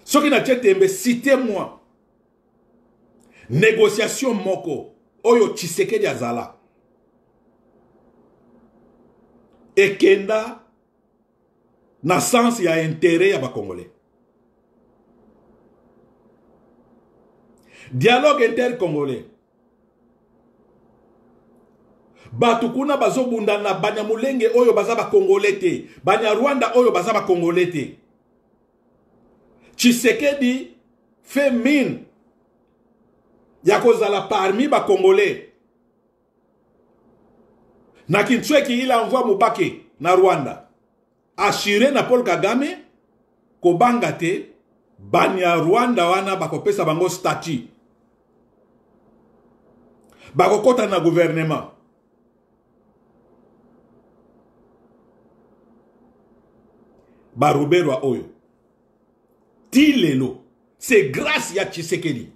So soki natie tembe citez moi négociation moko oyo tshisekedi azala ekenda na sens a intérêt la congolais. dialogue intercongolais bato kuna bazobunda na banyamulenge oyo baza bakongole te banyarwanda oyo baza bakongole te tshisekedi fe mine ya kozala parmi bakongole na kintweki il envoie mobake na rwanda ashire na paul kagame kobanga te banyarwanda wana bakopesa bango statut bakokɔta na gouvernement baruberwa oyo ti lelo c'est grâce à tshisekedi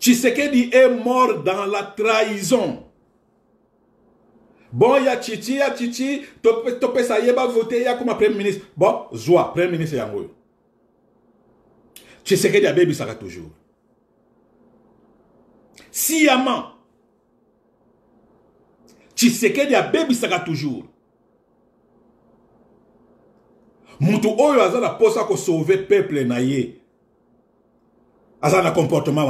tshisekedi est mort dans la trahison bon ya tshiti ya tshiti voter, y y comme un premier ministre bon zwa premier ministre est tu sais que sera toujours tu sais bébé ça va toujours Moutou oyo aza posa ko sauver peuple na ye aza comportement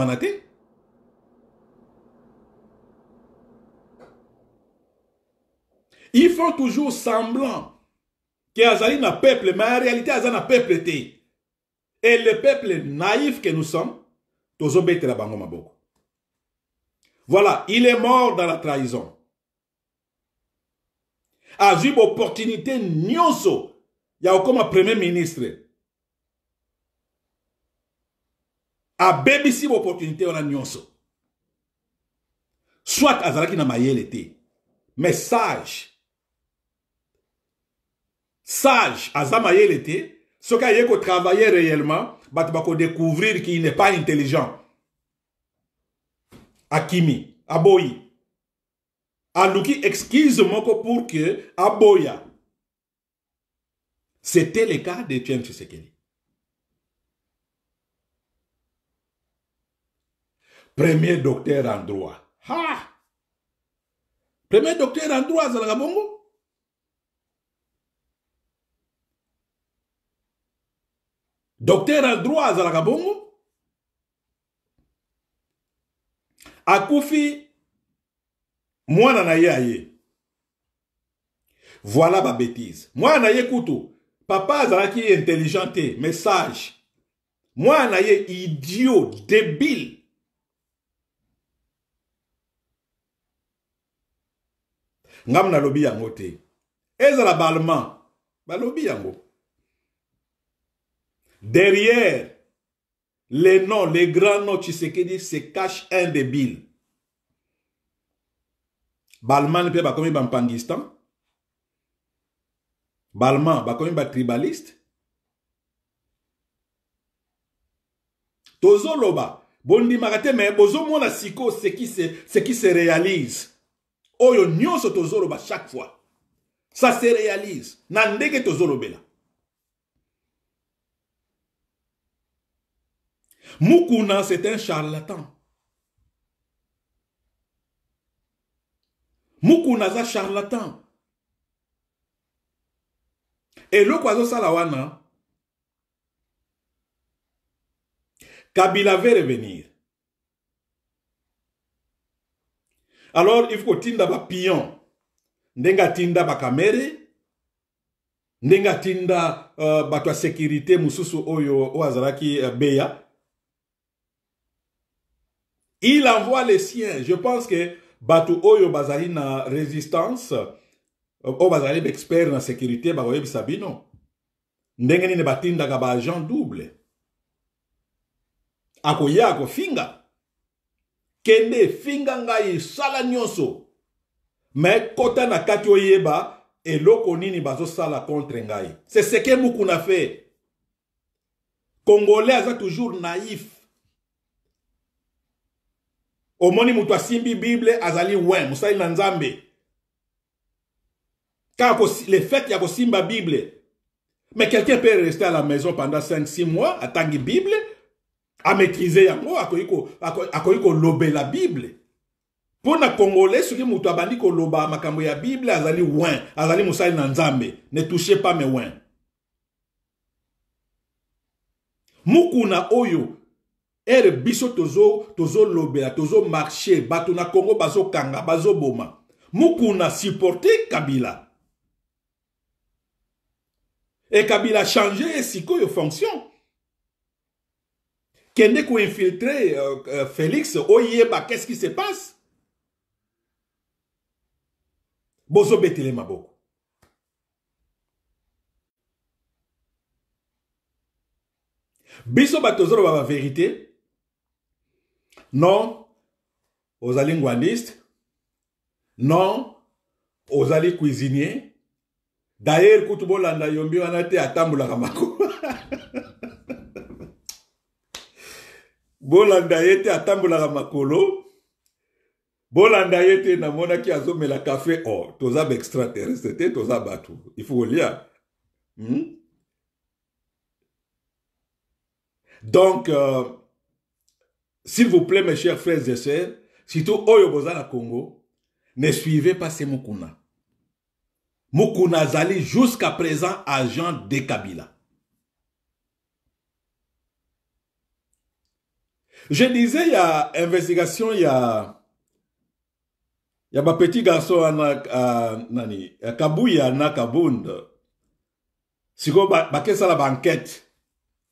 ils font toujours semblant que azali na peuple mais en réalité Tu peuple et le peuple naïf que nous sommes, voilà, il est mort dans la trahison. Azub opportunité nyonso a un premier ministre. A abebisi opportunité a nyonso. Soit azalaki na mayele été. Mais sage. Sage aza ce qui a travaillé réellement, il découvrir qu'il n'est pas intelligent. Akimi, Aboyi. Alouki excuse-moi pour que Aboya. C'était le cas de d'Etienne Tshisekedi. Premier docteur en droit. Ha! Premier docteur en droit, Zalagabongo. docteur ya droit azalaka bongo akufi mwana na ye aye voilà babétise mwana na ye kutu papa azalaki intelligent te mais sage mwana na ye idiot débile ngambu nalobi yango te ezala baallemant balobi yango Derrière les noms, les grands noms tu sais dit se cache un débile. Balman n'est pas comme un pangistan. Balman pas comme un tribaliste. Tozoloba, bondi marate mais bozomona siko ce qui se ce qui se réalise. Oyo nyonso tozoloba chaque fois. Ça se réalise. Na ndenge tozolobela. Moukouna, c'est un charlatan. un charlatan. Et le kwazo salawana, Kabila veut revenir. Alors, il faut tinda ba pion. tinda ba kamere. Ndenga tinda euh, sécurité mususu oyo oazaraki euh, beya. Il envoie les siens. Je pense que bato oyo bazali na résistance euh, oyo bazali baexpert na sécurité bakoyebisa bino ndenge nini batindaka baagent double akoya akofinga kende efinga ngai esala nyonso me kota na kati oyeba eloko nini bazosala contre ngai c'est ce que mukuna fait congolais aza toujours naïf omoni moto asimbi bible azali we mosali na nzambe kaka le fait ya kosimba bible mais quelqu'un peut rester à la maison pendant 5-6 mois atangi bible amaîtrise yango akoki kolobela bible mpo na congolais soki moto abandi koloba makambo ya bible azali win azali mosali na nzambe ne touche pas me win mokuna oyo ere biso tozolobela tozo marché, bato na kongo bazokanga bazoboma mukuna supporte kabila e Et kabila change ye sikoyo fonction kende koinfiltre infiltré euh, euh, félix oyeba qu'est-ce qui se passe bozobetele maboko biso bato la vérité. Non aux alinguanistes, Non aux alliés cuisiniers. D'ailleurs, bolanda Yombi, on a été à Tamboula bolanda yete à la makolo bolanda na te azo azomela la café. oh, toza baextraterrestre te toza Il Il faut lire. Hmm? donc euh, s'il vous plaît, mes chers frères et sœurs, surtout Oyoboza Congo, ne suivez pas ces Mukuna. Mukuna Zali, jusqu'à présent, agent de Kabila. Je disais, il y a investigation, il y a, il y a ma petit garçon, à euh, euh, nani, euh, Kabouya, Nakabund. Si vous, à la banquette.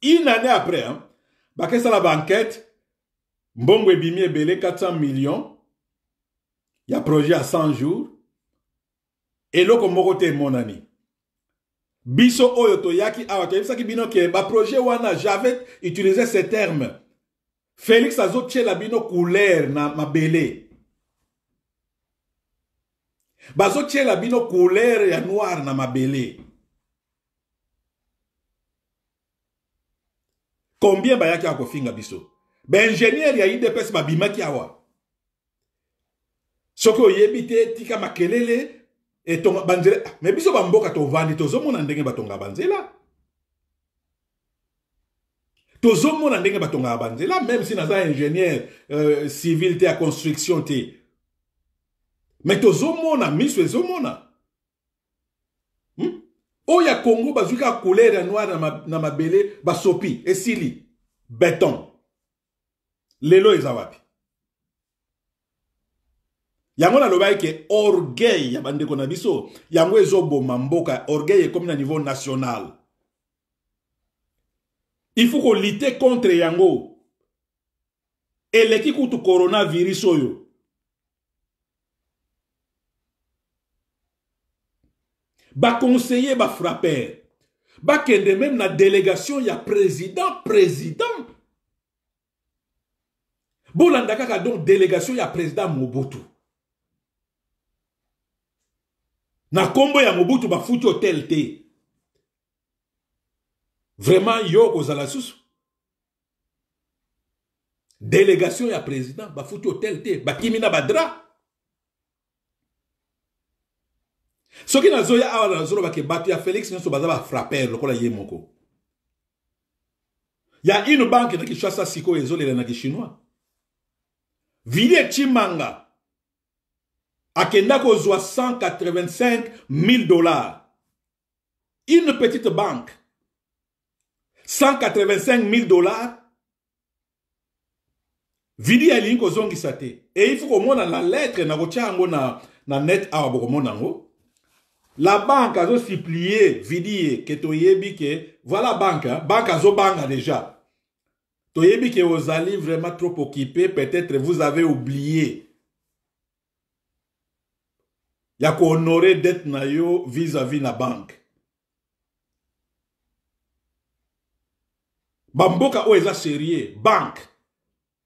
Une année après, à hein, la banquette, mbongo ebimi ebele 400 million ya projet ya 100 jours eloko moko te emonani biso oyo toyaki awa toyebisaki bino ke baprojet wana javais utilisé ce terme félix azotiela bino couleur na mabele bazotiela bino couleur ya noir na mabele combien bayaki akofinga biso baingenieur ya udps babimaki awa soki oyebi te tika makelele etonga banzela me biso bamboka tovandi tozomona ndenge batongaka banzela tozomona ndenge batongaka banzela meme si naza ingénieur euh, civil te ya construction te me tozomona miso ezomona hmm? oyo ya congo bazwika couleur ya noire na mabele basopi esili beton lelo eza wapi yango naloba eke orgueil ya bandeko na biso yango ezoboma mboka orgueil ekomi na niveau national il faut kolite contre yango eleki kutu coronavirus oyo bakonseye bafrapper bakende meme na délégation ya président président bolanda kaka donc délégation ya président mobutu na nkombo ya mobutu bafuti hotel te vraiment yo kozala susu délégation ya président bafuti hotel te bakimi na badra soki nazoya awa nazolobake bato ya félix nyonso baza bafraper lokola ye moko ya ino banke na kinshasa sikoyo ezolela na kishinois Vini Chimanga akenda 185 000 dollars. Une petite banque. 185 000 dollars. Vidi alingi kozongisa te. Et il faut komona la lettre na kotia yango na, na net La banque a supplié. Vidi que toyebi ke voilà banque, hein? banque a banga déjà que vous allez vraiment trop occupé peut-être vous avez oublié Il ya kohonorer dette na yo vis-à-vis la banque. bamboka oyo oh, eza banque. Banque.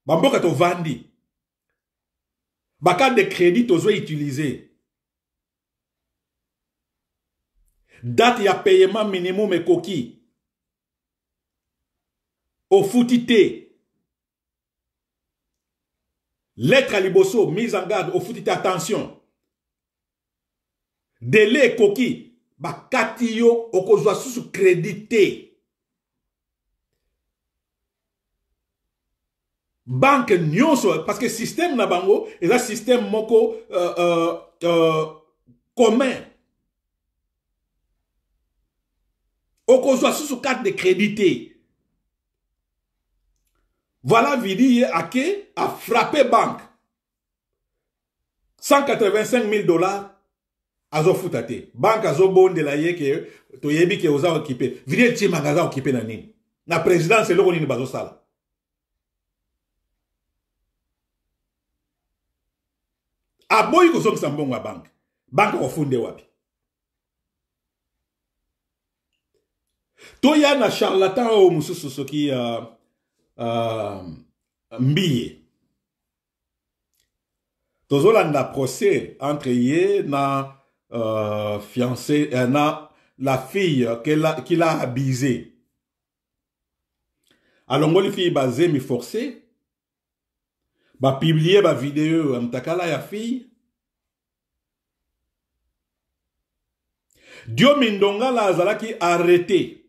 bamboka tovandi Bacard de crédit tozwa utilisé. date a paiement minimum ekoki ofuti te lettre ya liboso mise en garde ofuti te attention dele ekoki bakati yo okozwa susu crédit te banke nyonso parce que système na bango eza système moko euh, euh, euh, commun okozwa susu carte de crédit te Voilà Vidi est hacké, a frappé banque. 185 000 dollars azofuta te banke azobondela ye ke toyebi ke oza okipe vidi etimanga aza okipe na nini na présidence eloko nini bazosala aboyi kozongisa mbongo ya banke banke kofunde wapi toya na charlatan oyo mosusu soki uh, uh, mbiye tozolanda procès entre ye na uh, fiancé uh, na la fille qu'il a abusé alongoli fille bazemi forcé bapiblie bavideo ya euh, mtakala ya fille dio mindongala azalaki arrete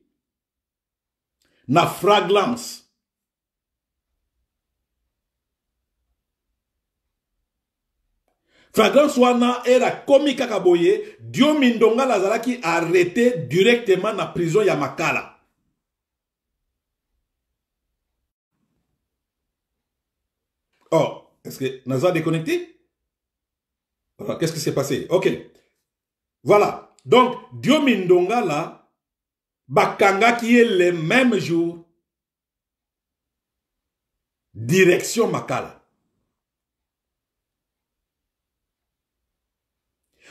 na fragrance Fragrance wana era komi à Diomindonga Dio mindonga lazalaki arrêté directement na prison Yamakala. Oh, est-ce que Naza déconnecté Alors, Qu'est-ce qui s'est passé Ok. Voilà. Donc, Dio Mindonga là, Bakanga qui est le même jour, direction Makala.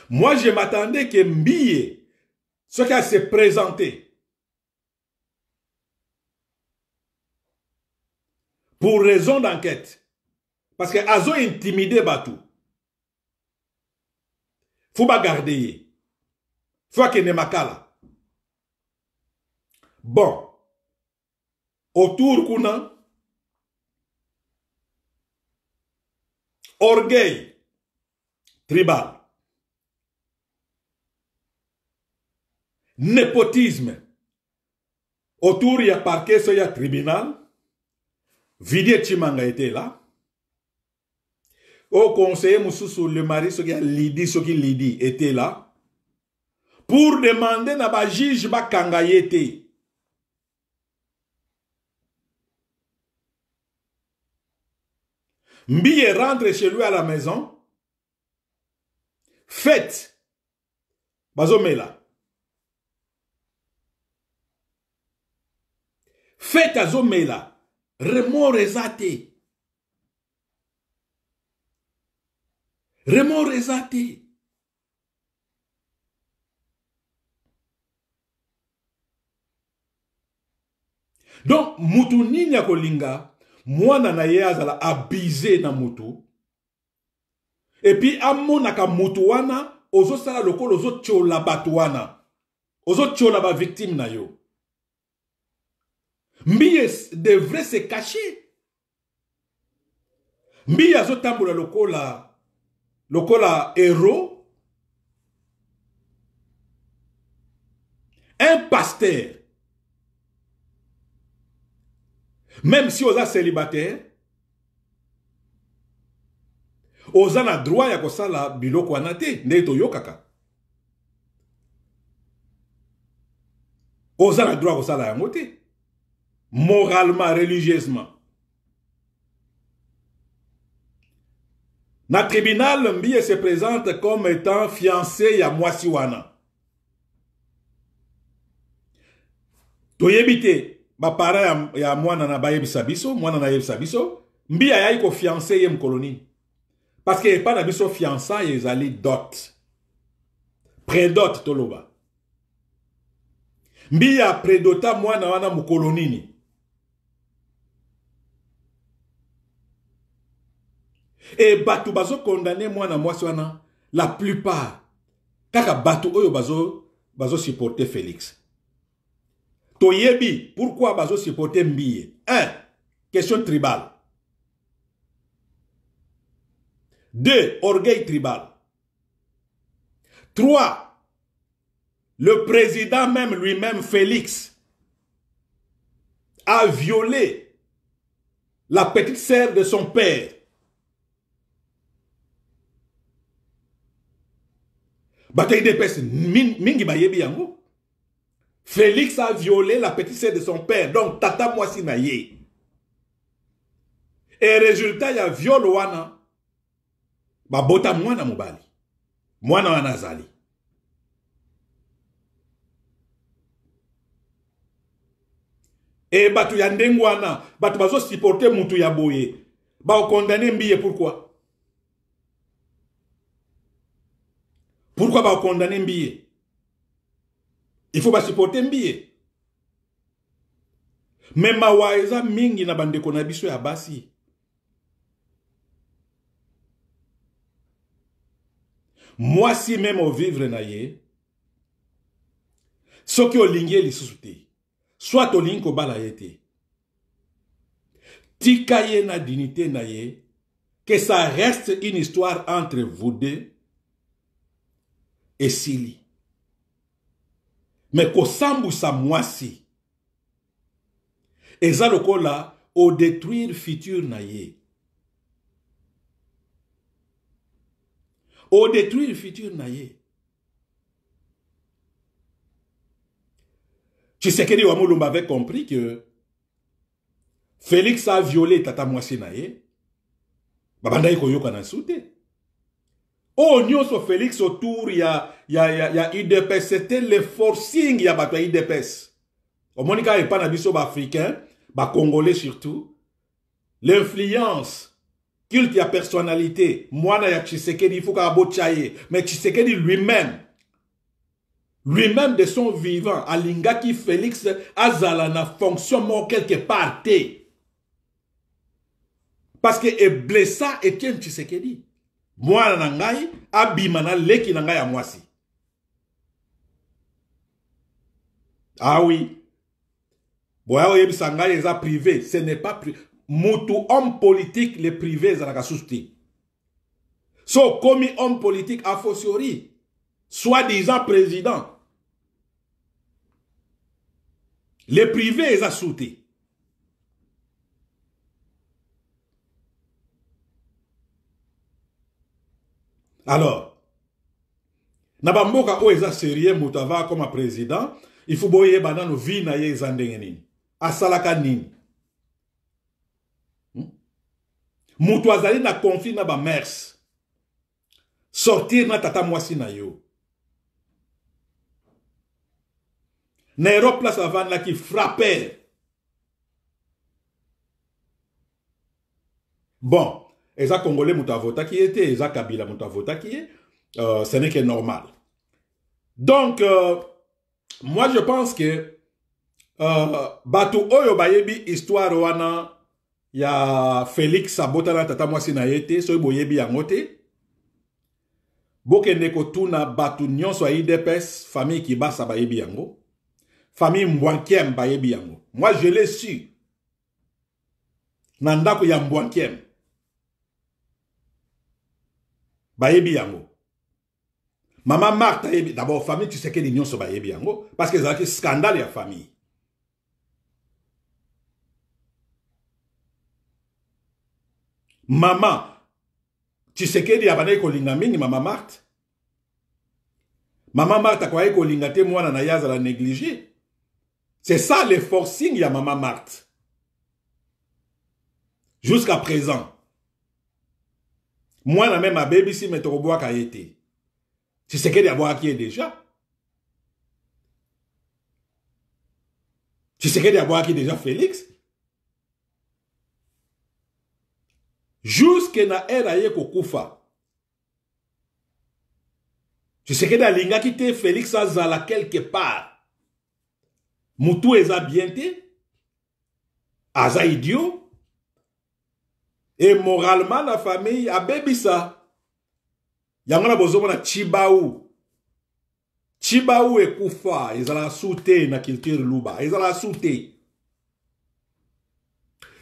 Moi, je m'attendais que Mbille, ce qu'elle s'est présentée, pour raison d'enquête. Parce que Azo intimidé Batou. Faut pas garder. Faut que ne makala. Bon. Autour kuna. Orgueil. Tribal. népotisme. Autour, il y a parquet, il y a tribunal. Vidier Chimanga était là. Au conseiller Moussou, le mari, ce qui a dit, ce qui dit, était là. Pour demander à la juge Mbier kangayete. rentre chez lui à la maison. Fête. Bazomela. fete azomela remor eza te remor eza te donc mutu nini akolinga mwana na ye azala abize na mutu epuis amonaka mutu wana ozosala lokola ozotyola bato wana ozotyola bavictime na yo mbiya devrait se cacher mbiya azotambola lokola lokola héros un pasteur même si célibataires, célibataire oza na droit ya la biloko wana te ndenge toyokaka oza na droit ya kosala yango te moralement, religieusement. Dans tribunal, Mbie se présente comme étant fiancé à Mwasiwana. Toyebite, ma para ya mwana na baye bisabiso, mwana na yeb sabiso. Mbie ko fiancé yem colonie. Parce que pas na biso fiança zali dot. Predot. toloba. Mbie a prédota mwana wana mukolonini. Et Batu bazo condamné moi na moi la plupart kaka bato oyo bazo bazo supporter Félix. Toyebi pourquoi bazo supporter Mbiye? 1. question tribale. 2. orgueil tribal. 3. le président même lui-même, Félix, a violé la petite sœur de son père Bataille de peste, mingi yebi yango. Félix a violé la petite sœur de son père, donc tata moi na ye. Et résultat, il y a viol wana. Babota mwana moubali. Mwana wana zali. Et batou ya ndengwana, batu bazo supporter mutu ya boye. Ba condamné mbiye pourquoi? Pourquoi pas condamner billet Il faut pas supporter billet. Mais ma eza mingi na bande konabiso à ya basi. Moi si même au vivre na ye. Soki au lisusu te. Soit olingi kobala bala te. Tika ye na dignité na Que ça reste une histoire entre vous deux mais esili me sa mwasi eza au détruire futur Au Au détruire futur tu ye que wa mulumba avait compris que félix a violé tata mwasi na ye yo koyokana Oh, nous sur félix autour il y y a c'était le forcing ya bato IDPes. Monica est pas un na africain, bah Congolais surtout l'influence culte a personnalité moi, y a tshisekedi il faut kaka botya ye mais tshisekedi lui-même lui-même de son vivant qui félix azala na fonction quelque part parce que e sais etienne tshisekedi mwana ngai leki na mwasi awi ah boya politique, je eza privé ce n'est pas pri... mutu homme politique le privé za politique, je so comme homme politique suis soit disant président les privés, un souté. Alors, na pas oyo serie moto comme koma président il faut nano vi na ye eza ndenge nini asalaka nini hmm? azali na conflit na sortir na tata mwasi na yo na europe place qui frappait. bon eza congolais moto avotaki ye te eza kabila moto avotaki ye euh, ce n'est que normal donc euh, moi je pense que euh, bato oyo bayebi histoire wana ya félix abotana tata mwasi na ye te soki boyebi yango te bokende kotuna bato nyonso ya idps famille kibasa bayebi yango famille mbwankiem bayebi yango moi je l'ai su na ndako ya mbwankiem Maman yango mama marthe tu d'abord famille l'union se bayebi biango parce que un scandale la famille Maman, tu sais mama tisekedi abandaki kolinga mingi Maman marthe Maman marthe akoyaki kolinga te mwana na yaza la négliger. c'est ça le forcing ya Maman marthe jusqu'à présent moi tu sais abebisi me tokobwaka ye te tu sais ye deja qui est déjà félix Jusque na tu sais kokufa tshisekedi qui te félix azala quelque part Moutou eza bien te aza idiot et moralement, la famille a baby ça. Yango na bozo na chibaou. Chibaou et koufa. Ils ont la dans na culture luba. Ils ont la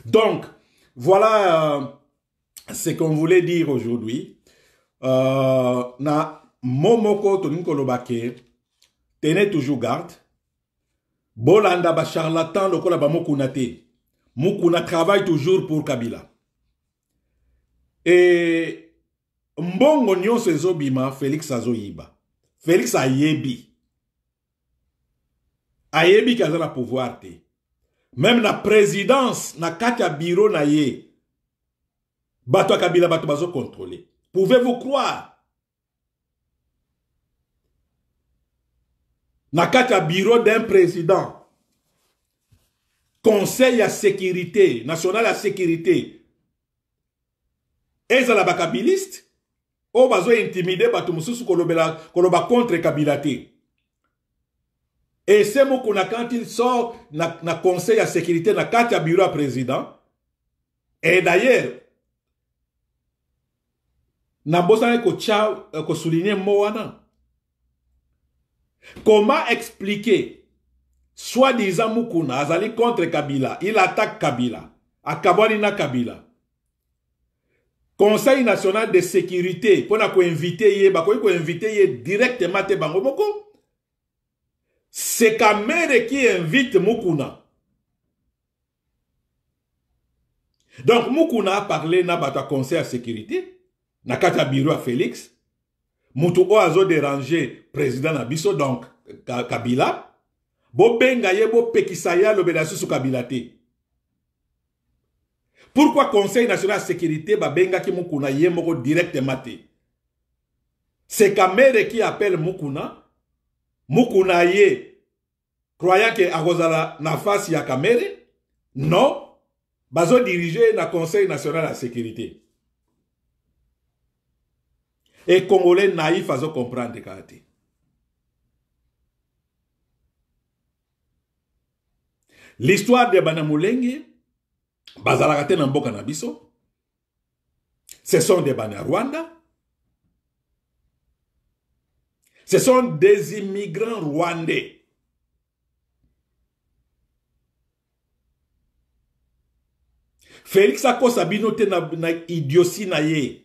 Donc, voilà euh, ce qu'on voulait dire aujourd'hui. Euh, na momoko tonin kolobake. Tenez toujours garde. Bolanda ba charlatan lokola ba mukuna te. travaille toujours pour Kabila. Et mbongo nyonso ezobima Félix azoyiba Félix ayebi ayebi kaza na pouvoir te Même na présidence na kati na ye bato kabila kabila bato contrôler pouvez-vous croire na kati d'un président conseil à sécurité national à sécurité ezala bakabiliste par bazointimide bato qui koloba contre kabila Et c'est Moukouna quand il sort na, na conseil de sécurité na kati ya bureau président Et d'ailleurs a besoin euh, de mo wana comment expliquer soi-disant qu'il azali contre kabila il attaque kabila akabwani na kabila conseil national de sécurité mpo na koinvite ye bakoki koinvite ye directement te bango moko c'est ka mere qui invite mukuna donc mukuna aparle na bato ya conseil ya sécurité na kati ya biro ya félix motu oyo azoderange président na biso donc kabila bobenga ye bopekisa ye alobela susu kabila te pourquoi le conseil national de sécurité Babenga mokuna ye moko directement maté c'est kamere qui appelle mukuna que ye croyant que akozala na face ya kamere non diriger le conseil national de sécurité les congolais naïf comprennent comprendre te l'histoire de Banamoulenge. bazalaka te na mboka na biso ce sont des banyarwanda ce sont des immigrants rwandais félix akosa bino te na, na idiosi na ye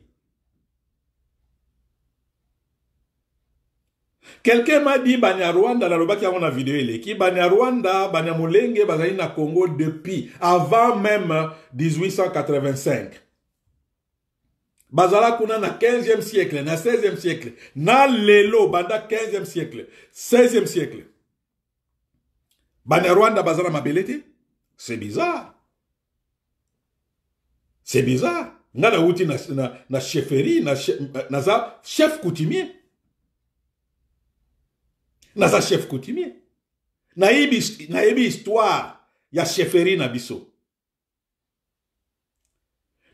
Quelqu'un m'a dit Banyarwanda la qui yango a vidéo qui? Banyarwanda Banyamulenge bazali na Congo depuis avant même 1885. Bazala kuna na 15e siècle, na 16e siècle, na lelo banda 15e siècle, 16e siècle. Banyarwanda bazala mabelete? C'est bizarre. C'est bizarre. Nga na outi na na, na chefferie, na, na za chef coutumier. naza chef coutumier nayebi nayebi histoire ya chefferie na biso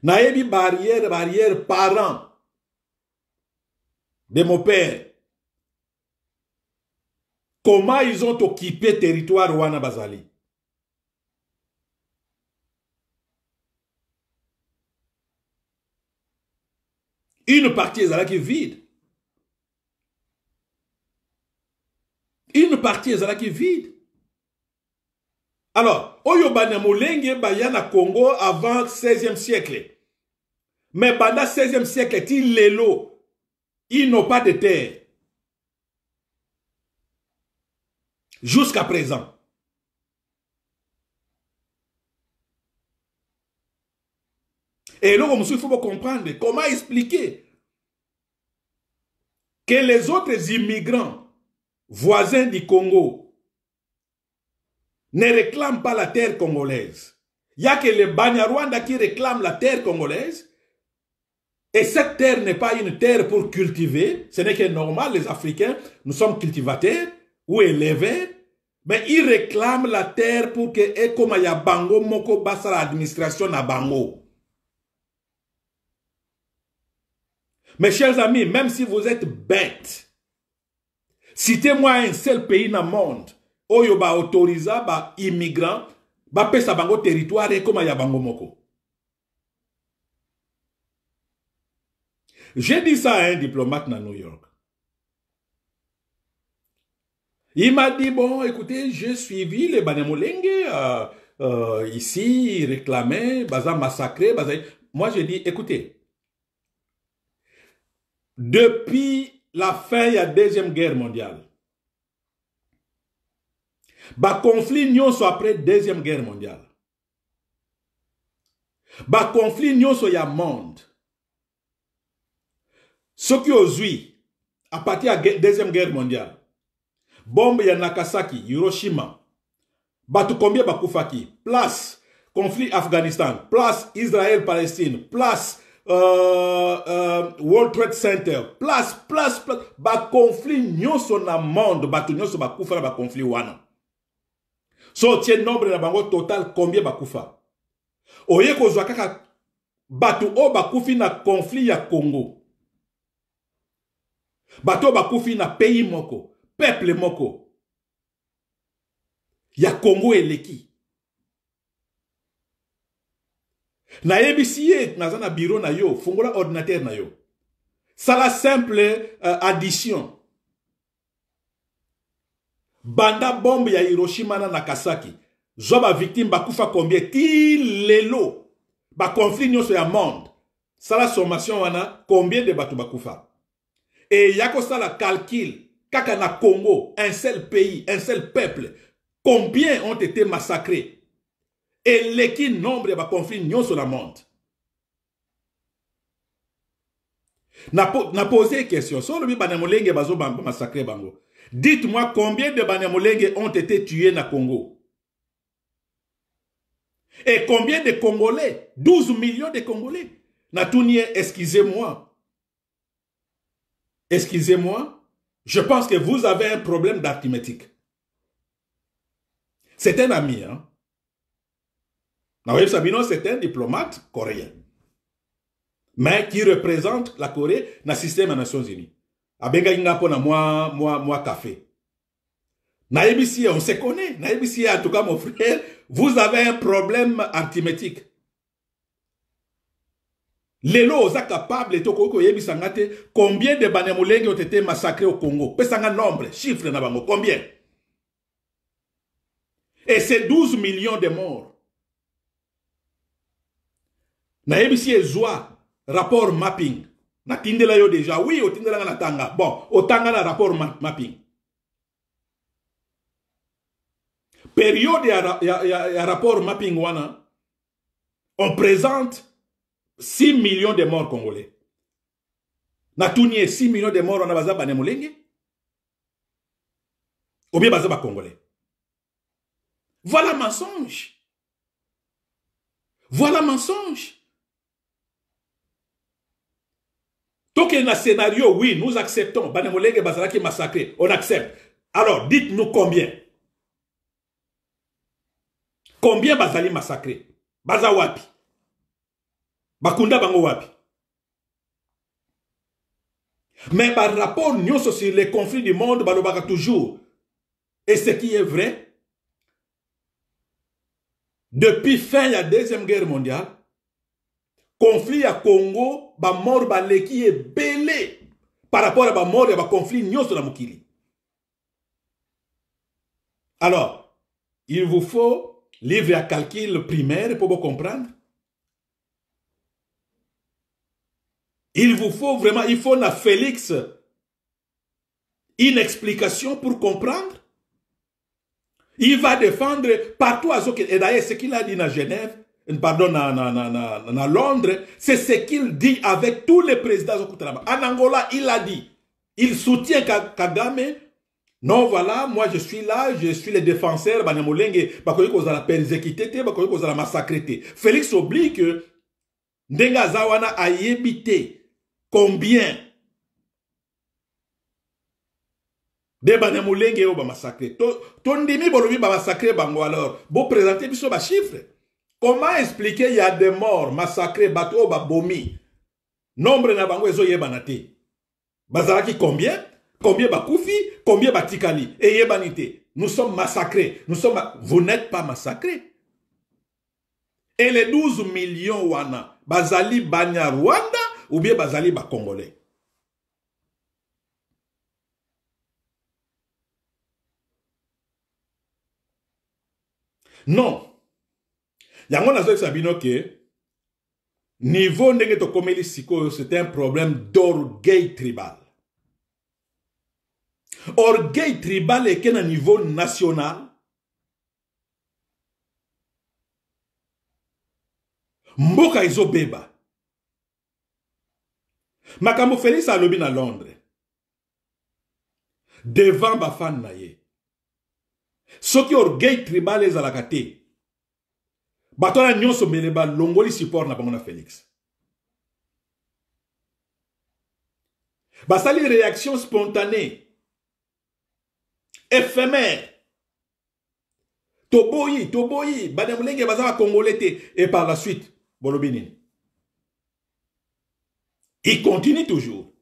nayebi barrière barrière parent de mon père comment ils ont occupé territoire wana bazali une partie ezalaki vide une partie est vide alors oyo bana molenge Bayana congo avant 16e siècle mais pendant 16e siècle il lelo ils n'ont pas de terre jusqu'à présent Et là, il faut comprendre comment expliquer que les autres immigrants voisins du Congo, ne réclament pas la terre congolaise. Il y a que les Banyarwanda qui réclament la terre congolaise. Et cette terre n'est pas une terre pour cultiver. Ce n'est que normal, les Africains, nous sommes cultivateurs ou élevés. Mais ils réclament la terre pour que, Ekomaya eh, Bango, Moko, l'administration à Bango. Mes chers amis, même si vous êtes bêtes, Citez-moi un seul pays dans le monde où oyo ba autoriza ba immigrant bapesa bango territoire y a bango moko. J'ai dit ça à un diplomate dans New York. Il m'a dit, bon, écoutez, j'ai suivi les Banemolengue euh, euh, ici, réclamés, baza massacré bah, Moi, j'ai dit, écoutez, depuis la fin la Deuxième Guerre mondiale. Le conflit pas après Deuxième Guerre mondiale. Le conflit mondiale. le monde. qui aujourd'hui, à partir de la Deuxième Guerre mondiale, bombe ya Nakasaki, Hiroshima, batu combien bakufaki, place conflit Afghanistan, place Israël-Palestine, place Uh, uh, world trade center place place place baconflit nyonso na monde bato nyonso bakufa na baconflit wana so otie nombre na bango total combien bakufa oye kozwa kaka bato oyo bakufi na conflit ya congo bato oyo bakufi na pays moko peuple moko ya congo eleki Na ye naza nazana biro na yo fungola ordinateur na yo sala simple euh, addition banda bombe ya hiroshima na nagasaki zwa victime bakufa combien ti lelo nyo nyonso ya monde sala sommation wana combien de bato bakufa eya la calcul kaka na congo un seul pays un seul peuple combien ont été massacrés et qui nombre va conflits sur na monde napose na question dites-moi combien de Banyamulenge ont été tués na congo et combien de congolais 12 millions de congolais na excusez-moi excusez-moi je pense que vous avez un problème d'arithmétique c'est un ami hein Sabino, c'est un diplomate coréen, mais qui représente la Corée dans le système des Nations Unies. Il Ingapo na moi, moi, moi, café. Naïbisie, on se connaît. en tout cas, mon frère, vous avez un problème arithmétique. Les oza capable capables de des combien de banyamulenge ont été massacrés au congo Pesanga un nombre chiffre combien et c'est 12 millions de morts na yebisi rapport mapping tindela yo déjà oui nga na tanga bon otanga na rapport mapping période ya, ya, ya, rapport mapping wana on présente 6 millions de morts congolais na ye 6 millions de morts on a bane molenge ou bien baza congolais voilà mensonge voilà mensonge Tant qu'il y a un scénario, oui, nous acceptons. Bazalaki massacré, on accepte. Alors, dites-nous combien Combien Bazali massacré Bazawapi, wapi Bakunda bango wapi Mais par rapport nous sur les conflits du monde, balobaka toujours. Et ce qui est vrai, depuis fin de la Deuxième Guerre mondiale, conflit à congo qui est belé par rapport à bamor mort conflit de na Mukili. alors il vous faut livre à calcul primaire pour vous comprendre. il vous faut vraiment il faut la félix une explication pour comprendre il va défendre partout à et d'ailleurs ce qu'il a dit à genève pardon, à Londres, c'est ce qu'il dit avec tous les présidents En Angola, il a dit, il soutient Kagame. Non, voilà, moi je suis là, je suis le défenseur, Banyamolenge, Bakoye la massacrer. Félix oublie que Ndenga Zawana a yébité combien de Banyamolenge ou Ton Tondimi Bolobi été Bango alors, vous présentez ce chiffre. Comment expliquer il y a des morts massacrés bateaux, oh, babomi? Nombre na pas eu. yebana bazaraki Bazalaki combien? Combien bakoufi? Combien batikali? Et yébanite. Nous sommes massacrés. Nous sommes vous n'êtes pas massacrés. Et les 12 millions wana bazali banya Rwanda ou bien bazali ba congolais. Non, yango nazoyebisa bino ke niveau ndenge tokomeli sikoyo c'est un problème d'orgueil tribal orgueil tribal eke na niveau national mboka ezobeba makambo félix alobi na londres devant bafane na ye soki orgueil tribal ezalaka te Batona Nyonso nyonso meleba, longoli support na bangona na félix basali réaction spontanée éphémère toboyi toboyi bandeko ndenge baza congolete, et par la suite bolobinine il continue toujours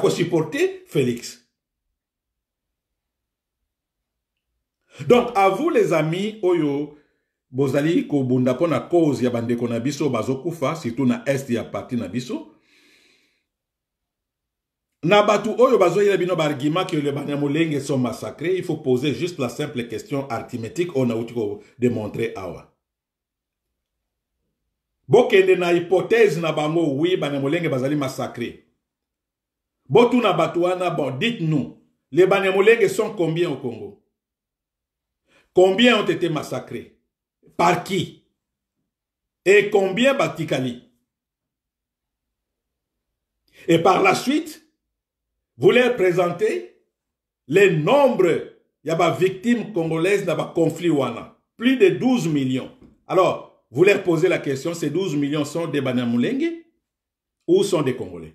quoi supporter félix donc à vous les amis oyo bozali kobunda mpo na cause ya bandeko na biso bazokufa surtout na est ya parti na biso na bato oyo bazoyela bino baargument ke lebani ya sont massacrés il faut poser juste la simple question arithmétique oyo nauti kodemontre awa bokende na hypothèse na bango wi bana molenge bazali massacré botuna bato wana bon dites nous les bana sont combien au congo combien ont été massacrés par qui Et combien Batikali Et par la suite, vous leur présentez les nombres de victimes congolaises dans le conflit Rwanda... Plus de 12 millions. Alors, vous leur posez la question, ces 12 millions sont des Banyamulenge ou sont des Congolais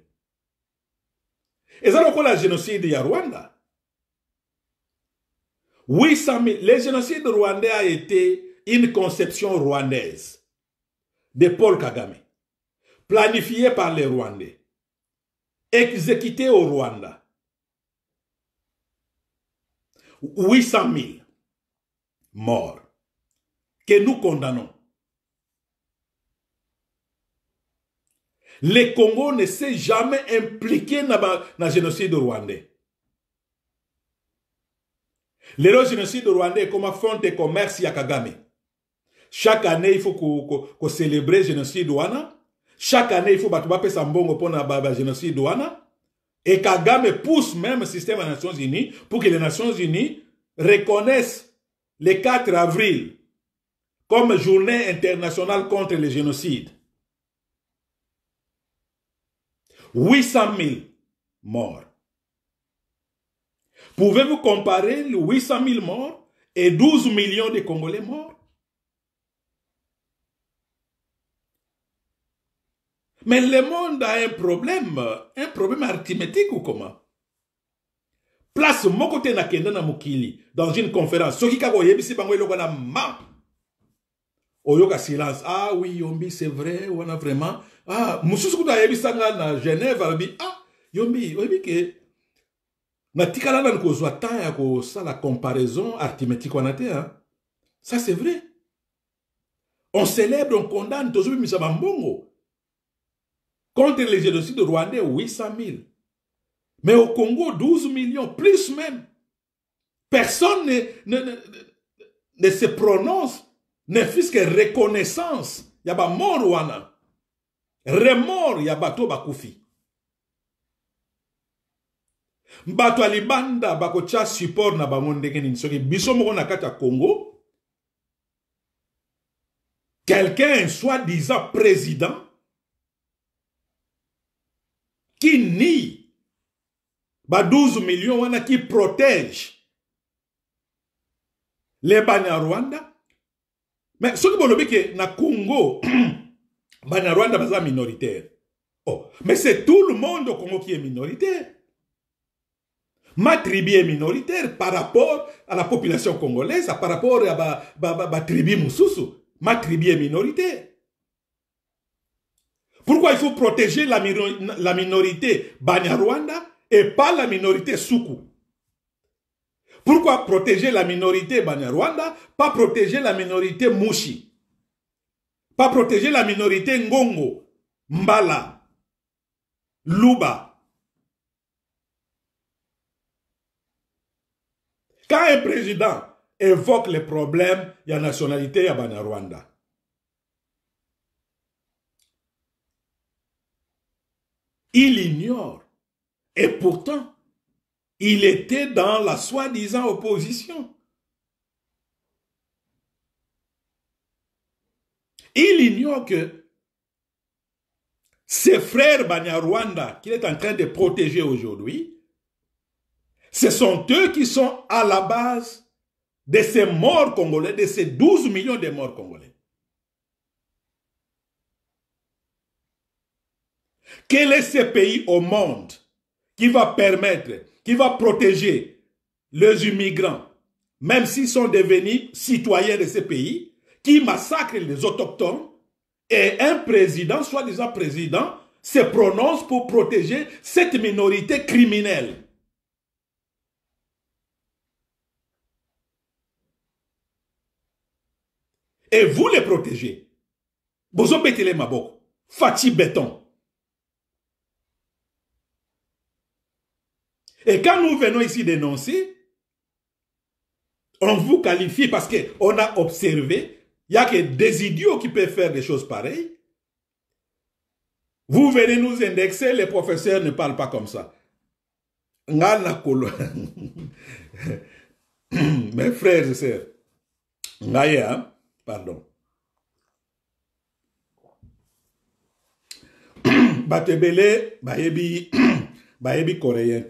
Et ça, le génocide de Rwanda. 800 000, le génocide rwandais a été une conception rwandaise de Paul Kagame, planifiée par les Rwandais, exécutée au Rwanda. 800 000 morts que nous condamnons. Le Congo ne s'est jamais impliqué dans le génocide rwandais. Le génocide rwandais est comme fonte de commerce à Kagame chaque année il faut célébrer le génocide chaque année il faut bato bapesa mbongo na le génocide et Kagame pousse même le système des Nations Unies pour que les Nations Unies reconnaissent le 4 avril comme journée internationale contre le génocide. 800 000 morts. Pouvez-vous comparer les 800 000 morts et 12 millions de Congolais morts Mais le monde a un problème, un problème arithmétique ou comment Place Mokote Nakenda na Mukili dans une conférence. Soki kako yebisi bango na ma. Oyoka silence. Ah oui, Yombi, c'est vrai, on a vraiment. Ah, mususu kuta yebisanga na Genève, albi. Ah, Yombi, oyebi ke Na ko kozwa tant ya la comparaison arithmétique wana te hein? ça c'est vrai on célèbre on condamne tozobimisa bambongo Contre les génocides rwandais, 800 000. Mais au Congo, 12 millions, plus même. Personne ne, se prononce, ne fût que reconnaissance. Il y a pas mort Rwanda. Remords, il y a bato mort. Bato alibanda support na bango ndenge soki biso na a Congo quelqu'un soi-disant président kini ba 12 million wana qui protège les banyarwanda me soki bolobi ke na congo banyarwanda baza minoritaire oh. mais c'est tout le monde au congo qui est minoritaire ma tribu est minoritaire par rapport à la population congolaise par rapport à batribu ba, ba, ba, ba tribu mosusu ma tribu est minoritaire Pourquoi il faut protéger la, minorité Banyarwanda et pas la minorité Suku Pourquoi protéger la minorité Banyarwanda, pas protéger la minorité Mushi Pas protéger la minorité Ngongo, Mbala, Luba Quand un président évoque les problèmes, il y a nationalité, il y a Banyarwanda. il ignore. Et pourtant, il était dans la soi-disant opposition. Il ignore que ses frères Banyarwanda, qu'il est en train de protéger aujourd'hui, ce sont eux qui sont à la base de ces morts congolais, de ces 12 millions de morts congolais. Quel est ce pays au monde qui va permettre, qui va protéger les immigrants, même s'ils sont devenus citoyens de ce pays, qui massacrent les autochtones, et un président, soi-disant président, se prononce pour protéger cette minorité criminelle. Et vous les protégez. Bozo fati Béton, Et quand nous venons ici dénoncer, on vous qualifie parce qu'on a observé, il n'y a que des idiots qui peuvent faire des choses pareilles. Vous venez nous indexer, les professeurs ne parlent pas comme ça. Mes frères et sœurs, Naya, hein? pardon. Batebele, bayebi, bayebi coréen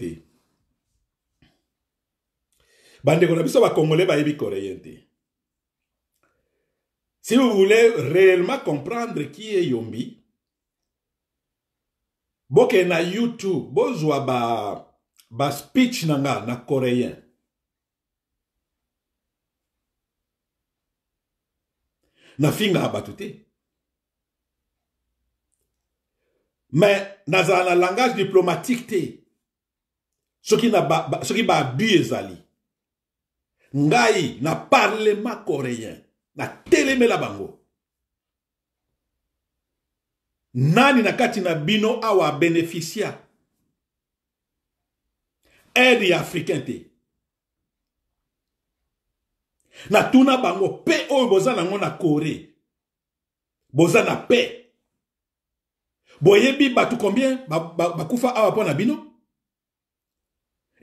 bandeko na biso bakongole bayebi koreye te si vous voulez réellement comprendre qui est yombi bokende na youtube bozwa ba, ba speech na nga na coréen na finga te Mais nazala na langage diplomatique te qui na ba, qui ba ezali ngai na parlema coréen natelemela bango nani na kati na bino awa abénéficia aide ya africain te natuna bango mpe oyo boza nango na corée boza na paix boyebi bato combien bakufa ba, ba awa mpo na bino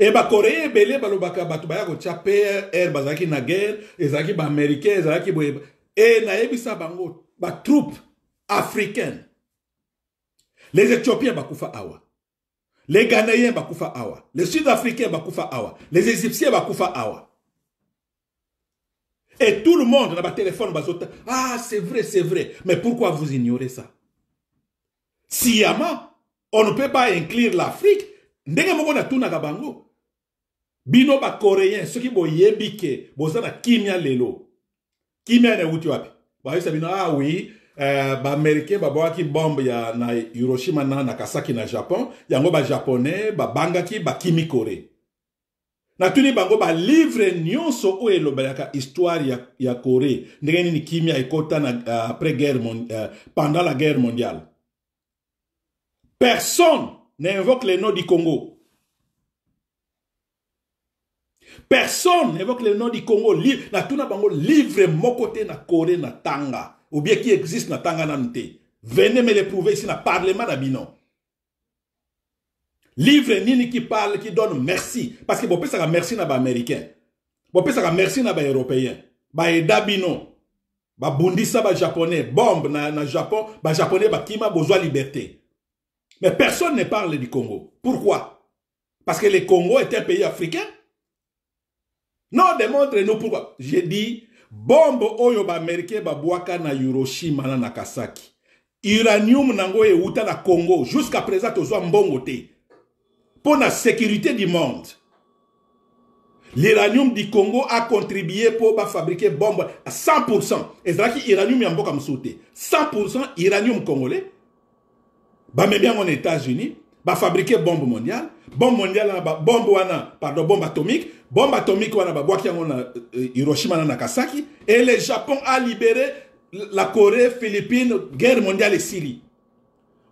Et eh bakorea ben, Bele, balobaka bato baya kotia pr Nagel, na guerre ezalaki Na ezalaki boye e eh, sa bango troupes africaines. les éthiopiens bakufa awa les ghanéens bakufa awa les sud-africains bakufa awa les égyptiens koufa awa et tout le monde na téléphone. bazota ah c'est vrai c'est vrai mais pourquoi vous ignorez ça sciemment on ne peut pas inclure l'afrique ndenge moko na bango bino bakoreyen soki boyebi ke boza na kimia lelo kimia na euti wapi bayebisa bino awi ah Uh, baamerikain babwakaki bombe ya na hiroshima na nagasaki na japon yango bajaponais babangaki bakimi kore natuni bango balivre nyonso oyo elobelaka histoire ya, ya kore ndenge nini kimia ekɔta na uh, après guerre mon, uh, pendant la guerre mondiale personne n'invoque le nom du congo personne n'évoque le nom du Congo Livre, na tuna livre moko côté na Corée na tanga ou bien qui existe na tanga venez me le prouver ici na parlement na livre nini qui parle qui donne merci parce que ça merci na baaméricain ça merci na baeuropéen baeda bino ba japonais, bombe na, na japon Japonais qui besoin besoin liberté mais personne ne parle du congo pourquoi parce que le congo est un pays africain non, démontre-nous pourquoi. J'ai dit, bombe oyo ba boaka na Hiroshima na Kasaki. Uranium nango outa na Congo. Jusqu'à présent, tozwa bon côté. Pour la sécurité du monde. L'uranium du Congo a contribué pour fabriquer bombe à 100%. Et c'est là que l'uranium est en 100% uranium congolais. Ba mais bien en États-Unis fabriquer bombe mondiale bombe mondiale bombe wana pardon bombe atomique bombe atomique wana euh, hiroshima na nagasaki et le japon a libéré la corée Philippines, guerre mondiale et syrie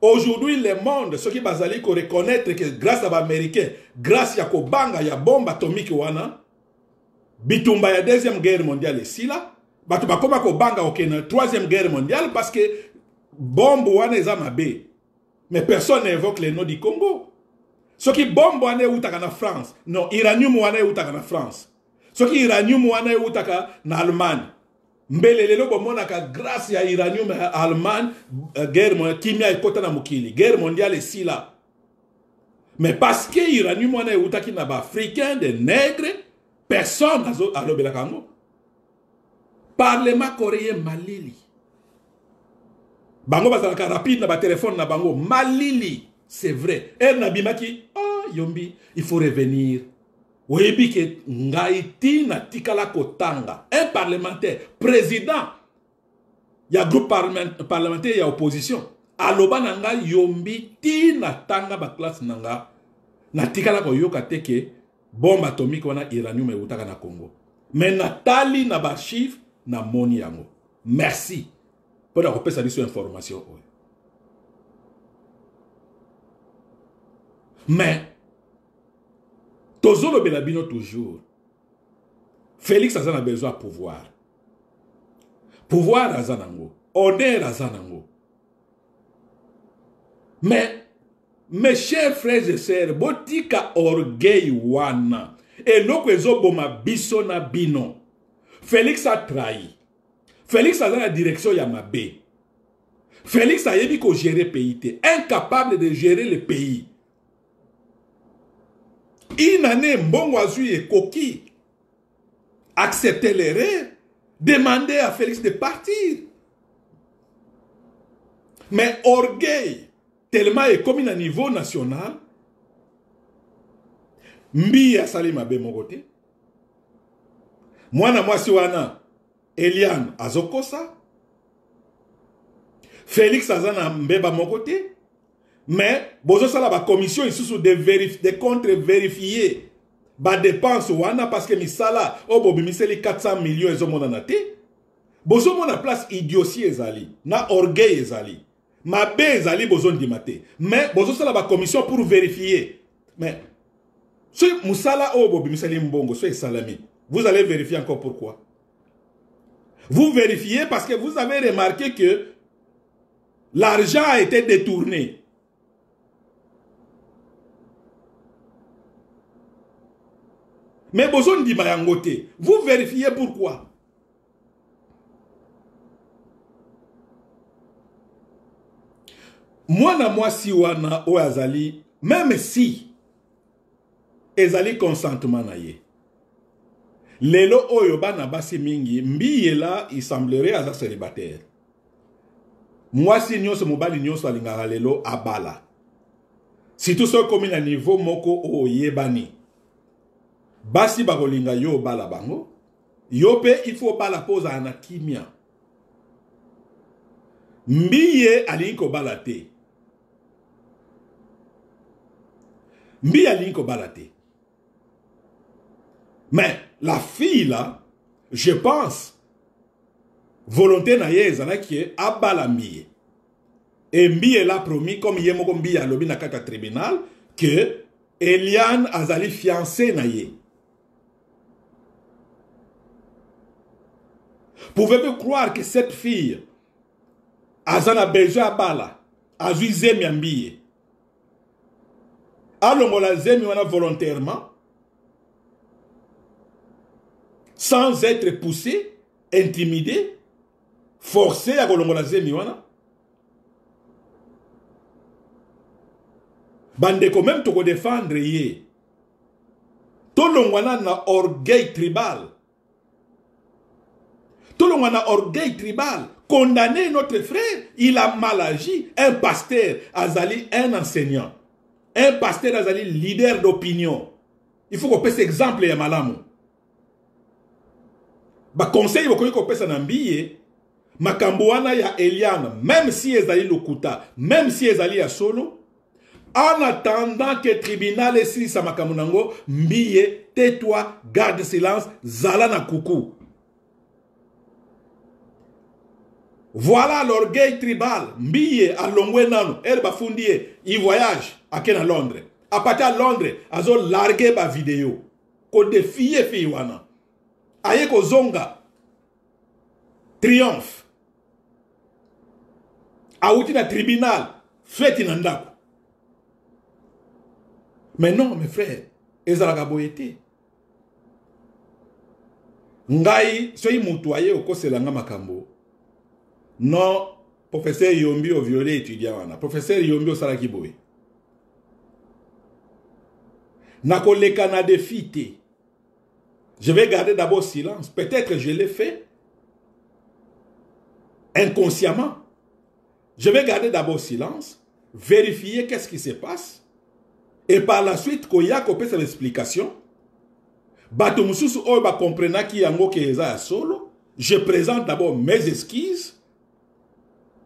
aujourd'hui le monde basali bazali reconnaître que grâce à baaméricain grâce ya kobanga ya bombe atomique wana bitumba ya deuxième guerre mondiale et bato koma kobanga troisième guerre mondiale parce que bombe wana ezama mais personne n'évoque les noms du Congo. Ce qui bombe ou dans la France. Non, uranium ou dans la France. Ce qui Iranium ou est en Allemagne. Mbelelelo lelo bomonaka grâce ya Iranium en allemagne guerre kimia ekɔta na mukili. guerre mondiale là. mais parce que ou en personne na Africain, à nègres, personne alobelaka yango parlement coréen malili bango bazalaka rapide na batelefone na bango malili c'est vrai ere nabimaki ah yombi il faut revenir oyebi ke ngai ntina tikala kotanga un parlementaire président ya groupe parlementaire ya opposition aloba na ngai yombi ntina tanga baklasse na nga natikala koyoka te ke bombe atomique wana iranium eutaka na congo me natali na bashifre namoni yango merci mpona kopesa biso information oyo mais tozolobela bino toujours félix aza na besoin ya pouvoir pouvoir aza nango honneur aza nango mais mes chers frères et sœurs botika orgueil wana eloko ezoboma biso na bino félix atrahi Félix a dans la direction a mabe félix ayebi le pays incapable de gérer le pays inane mbongo et coquille accepter l'erreur demander à félix de partir mais orgueil tellement est commis à niveau national Mbiya Salima mabe Moi, te Eliane azokosa Félix Mbeba Mokote, mais Bozo ça va commission bacommission sous de, de contre ba dépense wana parce que misala oyo miseli 400 millions bozo te bozomona place idiotie ezali na orgueil ezali be ezali bozo maté mais va commission pour vérifier mais soki obo oyo miseli mbongo so salamé vous allez vérifier encore pourquoi vous vérifiez parce que vous avez remarqué que l'argent a été détourné. Mais vous vérifiez pourquoi. moi, si wana oyo azali même si ezali consentement na lelo oyo bana basi mingi mbiyela isemblerait aza célibataire mwasi nyonso mobali nyonso alingaka lelo abala surtout soki okomi na niveau moko oyo oyebani basi bakolinga yo obala bango yo mpe ifo obala mpo ozala na kimia mbiye alingi kobala te mbiye alingi kobala te mais la fille là, je pense, volonté na qui ezalaki ye Et Et elle a promis comme ye moko mbiye alobi na tribunal que eliane azali fiancé na pouvez-vous croire que cette fille azana na abala ya bala à zemi ya volontairement sans être poussé, intimidé, forcé à l'aise, miwana. bande bandeko même le monde a na orgueil tribal a un orgueil tribal condamner notre frère il a mal agi un pasteur azali un enseignant un pasteur azali leader d'opinion il faut puisse exemple madame, bakonseil bakoki kopesa na mbiye makambo wana ya eliane meme si ezali lokuta meme si ezali ya solo en attendant que tribunal esilisa makambo nango mbiye tais-toi garde silence zala na kuku voilà l'orgueil tribal mbiye alongwe nanu ere bafundi ye ivoyage ake na londres apati ya londres azolarge bavideo kodefie fii wana aye kozonga triomphe awuti na tribunal feti na ndako mais non mes frères ezalaka boye te ngai soki motu aye okosela nga makambo non professeur yombi oviole étudiant wana professeur yombi osalaki boye nakoleka na defi te Je vais garder d'abord silence. Peut-être je l'ai fait inconsciemment. Je vais garder d'abord silence, vérifier qu'est-ce qui se passe. Et par la suite, quand il y a une explication, je présente d'abord mes esquisses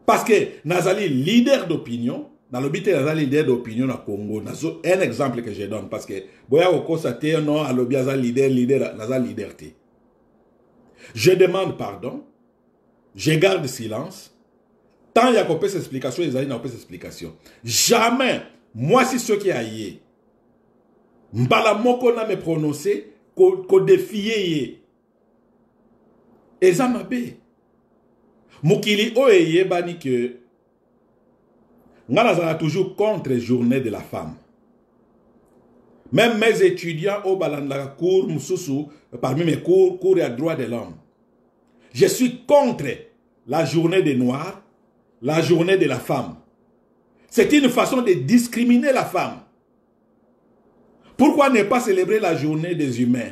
parce que Nazali, leader d'opinion, dans y a des leader d'opinion le congo un exemple que je donne parce que boya kokosa te non alobi aza leader leader dans liberté. liberté. je demande pardon je garde silence tant y a kopesa explication y n'ont pas explication jamais moi si soki aye mbala moko na me prononcer kodefie ye eza mabe mokili oyo oh, bani que nous toujours contre journée de la femme même mes étudiants au Balanda, parmi mes cours cours à droit de l'homme je suis contre la journée des noirs la journée de la femme c'est une façon de discriminer la femme pourquoi ne pas célébrer la journée des humains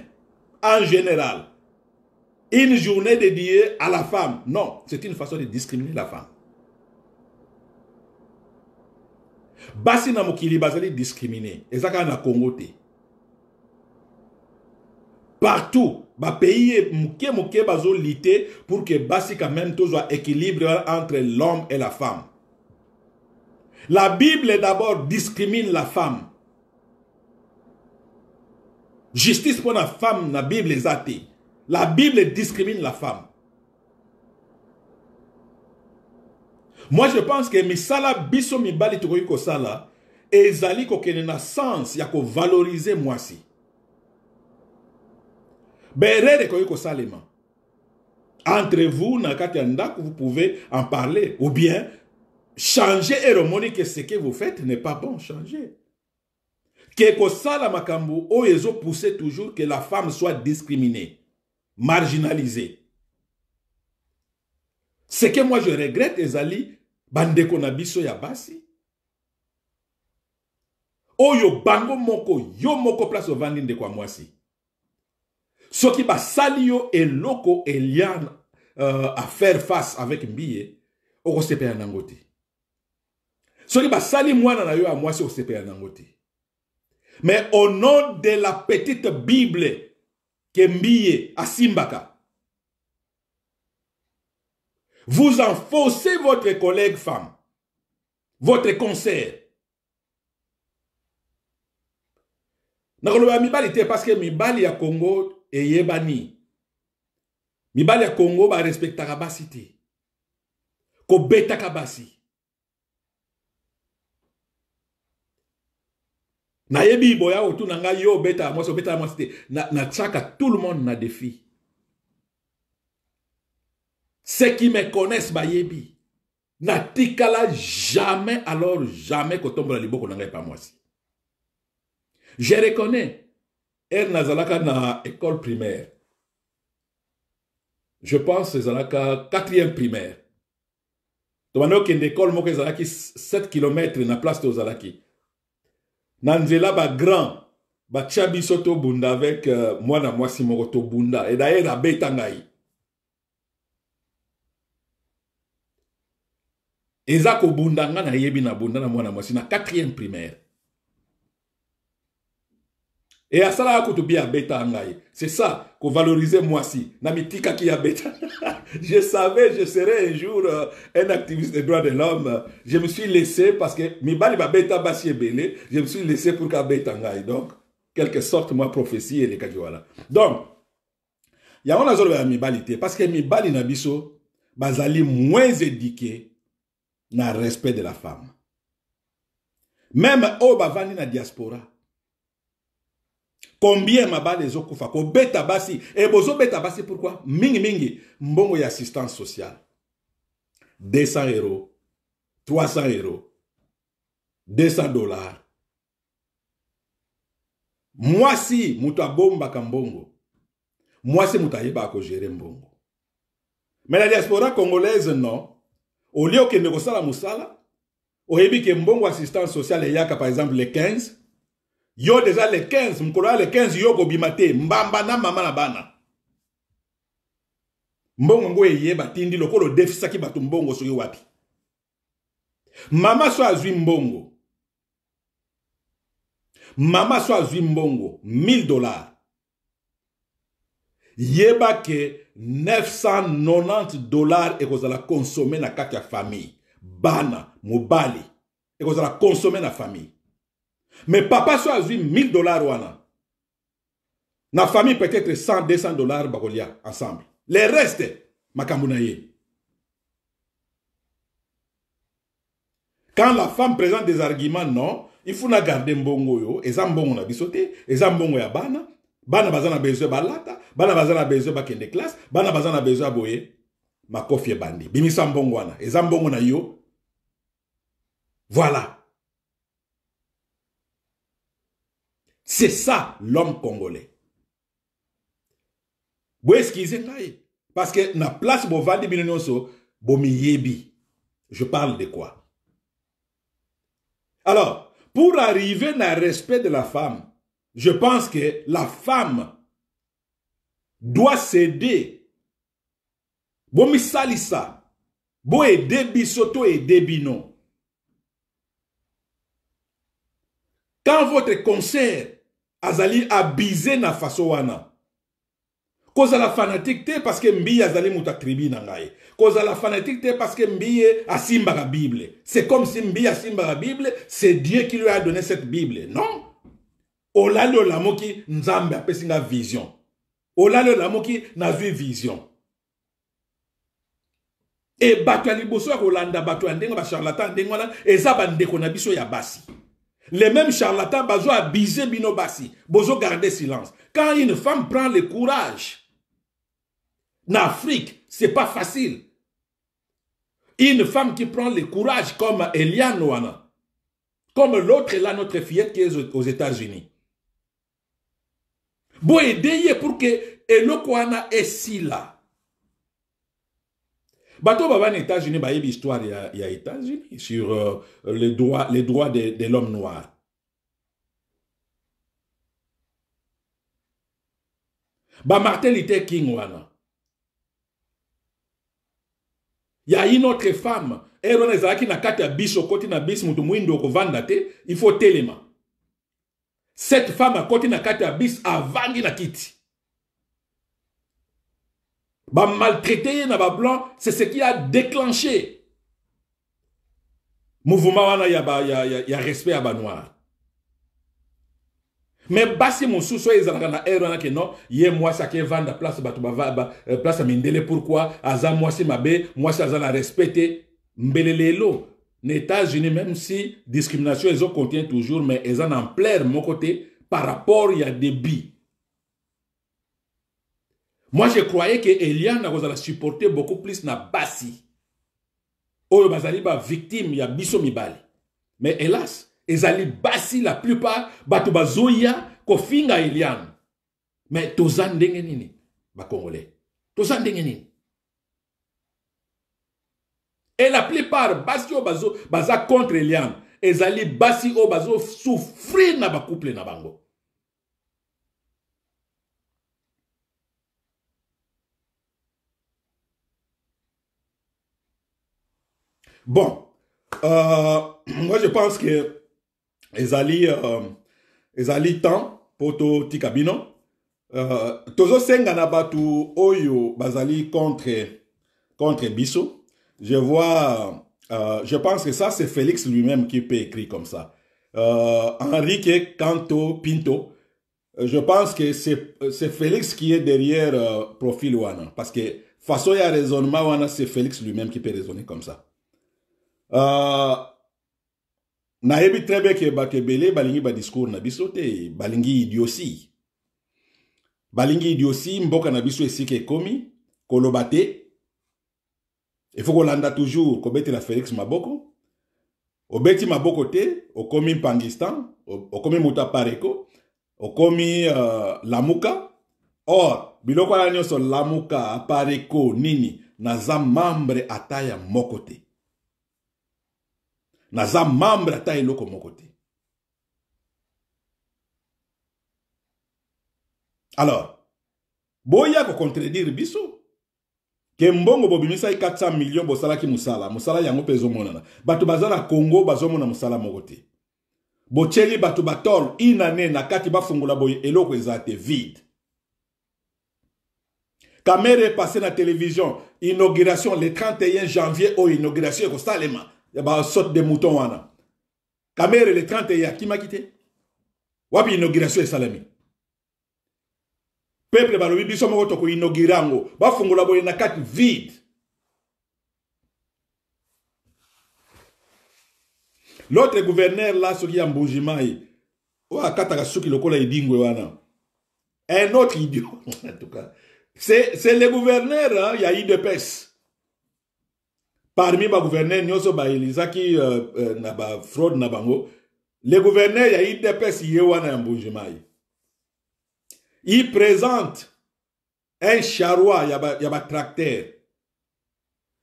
en général une journée dédiée à la femme non c'est une façon de discriminer la femme basi na mokili bazali discriminer Exactement na congo partout pays ye muké muké lité pour que basi quand même un équilibre entre l'homme et la femme la bible d'abord discrimine la femme justice pour la femme La bible eza la bible discrimine la femme moi je pense que sala biso mi sala ko zali ezali kokende na sense ya kovalorize ko berere ekoki kosalema entre vous na katianda, que vous pouvez en parler ou bien changer et remonter ce que vous faites n'est pas bon changer ke sala makambo oezo poussé toujours que la femme soit discriminée marginalisée ce que moi je regrette ezali bandeko na biso ya basi oyo bango moko yo moko place ovandi ndeko ya mwasi soki basali yo eloko elia uh, afaire face avec mbiye okosepela nango te soki basali mwana na yo ya mwasi okosepela nango te mais au nom de la petite bible ke mbiye asimbaka Vous enfoncez votre collègue femme, votre concert. mibali te parce que mibali ya congo Yebani. mibali ya congo barespectaka Ko te kabasi. Na yebi boya otuna nanga yo beta suis obetaka na tout le monde na défi ceux qui me connaissent, Bayebi, natikala jamais, alors jamais, la liboko nanga pas moi. Je reconnais, elle nazalaka na école primaire. Je pense que la quatrième primaire. Tomano qu'une école moko 7 km na place de Zalaki. ba grand, chabi soto bunda avec euh, mwana mwasi moko bunda Et d'ailleurs et ça, 4e primaire e c'est ça kovalorize mwasi na je savais je serais un jour euh, un activiste des droits de l'homme je me suis laissé parce que mibali je me suis laissé pour donc quelque sorte moi prophétie voilà. donc parce que mibali biso bazali moins éduqué na respect de la femme. Même au bavani na diaspora. Combien ma mabale ko Beta basi et eh, bozo beta basi pourquoi mingi mingi mbongo y assistance sociale 200 euros 300 euros 200 dollars Moi-même mwasi bomba Moi mbongo mouta moto ko kogere mbongo mais la diaspora congolaise non olie okende kosala mosala oyebi ke mbongo assistance sociale eyaka par exemple le 15 yo deja le 15 mokolo ya le 15 yo kobima te mbamba na mama na bana mbongo yango eyeba tindi lokola odefisaki bato mbongo soki wapi mama so azwi mbongo mama so azwi mbongo 1000 dollars yeba que 990 dollars allez consommer na la famille bana mobali allez consommer na famille mais papa so azwi 1000 dollars wana na famille peut-être 100 200 dollars ensemble le reste makambunaye quand la femme présente des arguments non il faut na garder mbongo yo, ezambongo na bisoter, ezambongo ya bana bana bazana na besoin balata bana bazana na besoin bakende classe bana bazana na besoin boye makofi ebandi bimisa mbongo wana eza mbongo na yo voilà c'est ça l'homme congolais boyeskize ngai parce que na place de bino nyonso miyebi je parle de quoi alors pour arriver na respect de la femme je pense que la femme doit céder. Bon, ça. Bon, aider bisoto et débino. Quand votre concert azali abusé na façon wana, la fanatique parce que mbi azali muta tribu la fanatique parce que la bible c'est comme si mbi la bible c'est dieu qui lui a donné cette bible non olali olamuki nzambe apesi nga vision olali olamuki nazwi vision e bato ya liboso ya kolanda bato ya ndenge bacharlatan ndenge wana eza bandeko na biso ya basi les mêmes charlatans bazo abiser bino basi bozo garder silence quand une femme prend le courage en Afrique c'est pas facile une femme qui prend le courage comme Eliane Wana comme l'autre là notre fillette qui est aux États-Unis boyede aider pour que eloko wana esila bato baba na états-unis bayebi histoire ya, ya états-unis sur euh, les droits, les droits de, de l'homme noir martin luther king wana une notre femme ere wana ezalaki na kati ya biso koti na bisi moto moyindo okovanda te faut telema cette femme côté na kata ya bis avandi na kiti Ba ye na blanc, c'est ce qui a déclenché mouvement wana ya, ba, ya, ya, ya respect ba noir. me basi mosusu oyo ezalaka na ere wana ke non ye mwasi akevanda place ba bah, bah, euh, place ya mindele pourquoi? aza moi mabe mwasi moi ça respect la respecté. Mbelelelo, États-Unis, même si discrimination, ils en contient toujours, mais ils en plaire mon côté, par rapport, il y a débit. Moi, je croyais que Eliane a supporté beaucoup plus na bassi. Oyo bazali ba victime ya biso mibali. Mais hélas, ezali bassi la plupart batu bazoya kofinga Eliane. Mais tozan ndenge nini ba congolais. Tozan dengenini. et la plupart basi oyo bazo baza contre eliane ezali basi oyo bazosouffrir na bacouple na bango bon euh, moi je pense que ezali euh, ezali temps mpo totika bino euh, tozosenga na bato oyo bazali contre contre biso je vois, euh, je pense que ça, c'est Félix lui-même qui peut écrire comme ça. Euh, Enrique Canto Pinto, euh, je pense que euh, c'est Félix qui est derrière Profil Wana. Parce que façon il y a raisonnement Wana, c'est Félix lui-même qui peut raisonner comme ça. Euh, pense très bien que bato balingi na bisote balingi idiosi balingi idiosi mboka na biso esike komi kolobate il faut kolanda toujours la félix maboko obeti maboko te okomi mpangistan okomi Muta Pareko okomi uh, lamuka or biloko wana nyonso lamuka Pareko, nini naza membre ataya ya moko naza membre ataya eloko alors boya contredire biso ke mbongo bobimisaki 400 milio bosalaki mosala mosala yango mpe ezomonana bato baza na kongo bazomona mosala moko te botyeli bato batole inane na kati bafungola boye eloko eza te vide kamere epase na televizion inauguration le 31 janvier oyo oh, inauguration ekosalema ya basorte de mouton wana kamere le 31 akimaki te wapi inauguration esalemi peuple balobi biso moko tokoinogire yango bafungola boye na kati vide l'autre gouverneur la soki ya mbujima ye oyo akataka suki lokola edingwe wana un autre idiot en tout cas c'est le gouverneur hein, ya idepes parmi bagouverneur nyonso baelizaki euh, euh, na bafraude na bango le gouverneur ya idepes ye wana ya mbujima ye il présente un charroi ya batracteur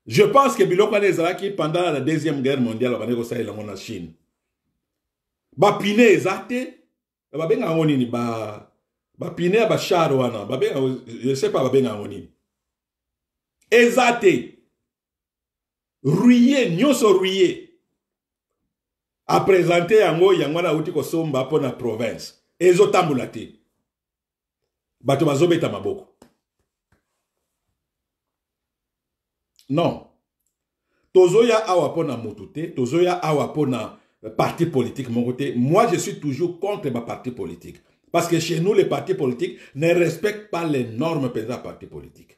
je pense que biloko wana ezalaki pendant la deuxième guerre mondiale babandaki kosalela yango na chine bapine eza te babengaka yango nini bapine ya bashar wana je sais pas babengaka yango nini eza te ruye nyonso ruye apresente yango yango wana auti kosomba mpo na province ezotambola te bato bazobeta maboko non tozoya awa mpona motu te tozoya awapona euh, parti politique moi je suis toujours contre Parti politique parce que chez nous les partis politiques ne respectent pas les normes des à parti politique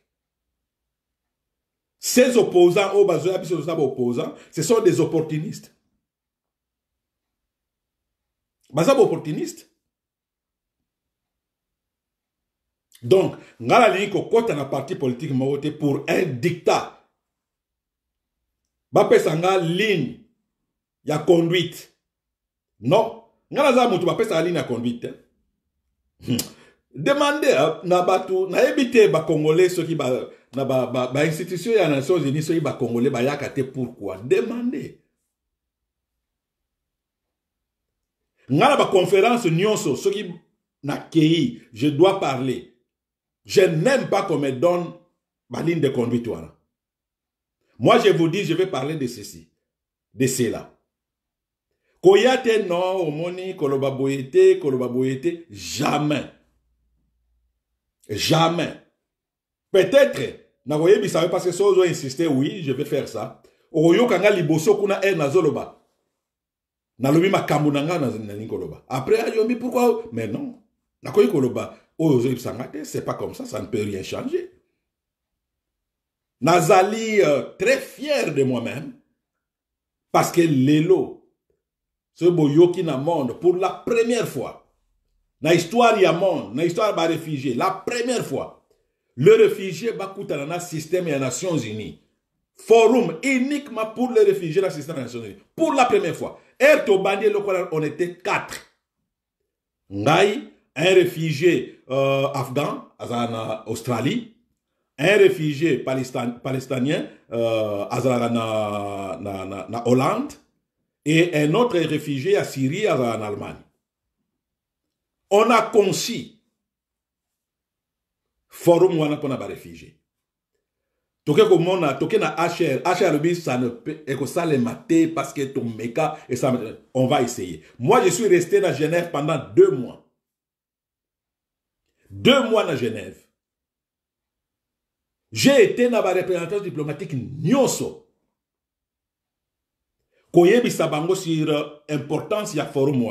ces opposants au bazoya ce sont des opportunistes baza opportuniste donc nga na lingi na parti Politique moko pour un dictat bapesa nga ligne ya conduite non nga naza moto bapesaka ligne ya conduite te hein. hmm. à na de congolais congolais qui soki ba, na b'a ba, ba ya nations unies soki bacongolais bayaka te pourkui demande nga na conférence, nyonso soki nakei je dois parler je n'aime pas qu'on me donne ma ligne de conduite. Voilà. Moi, je vous dis, je vais parler de ceci, de cela. Koyate non, Omoni, Kolobaboyete, Kolobaboyete, jamais. Jamais. Peut-être, n'voyez-vous savait parce que si vous insisté, oui, je vais faire ça. Oyo kanga liboso kuna e nazoloba. Nalobi makambo nanga na nini koloba. Après ayombi pourquoi mais non. Nakoyi koloba Oh, Aux c'est pas comme ça ça ne peut rien changer nazali euh, très fier de moi-même parce que lelo ce na monde pour la première fois dans histoire ya monde na histoire des réfugiés, la première fois le réfugié dans le système des nations unies forum uniquement pour les réfugiés le système des nations unies pour la première fois ere et on était quatre ngai un réfugié euh, afghan, en euh, Australie, un réfugié palestinien, euh, euh na, Hollande, et un autre réfugié à Syrie, en Allemagne. On a conçu forum wana pour les réfugiés. toke a toke na hr hr ça ne parce que on va essayer moi je suis resté dans genève pendant deux mois deux mois à Genève. J'ai été dans ma représentation diplomatique Nyonso. koyebisa bango sur euh, importance du forum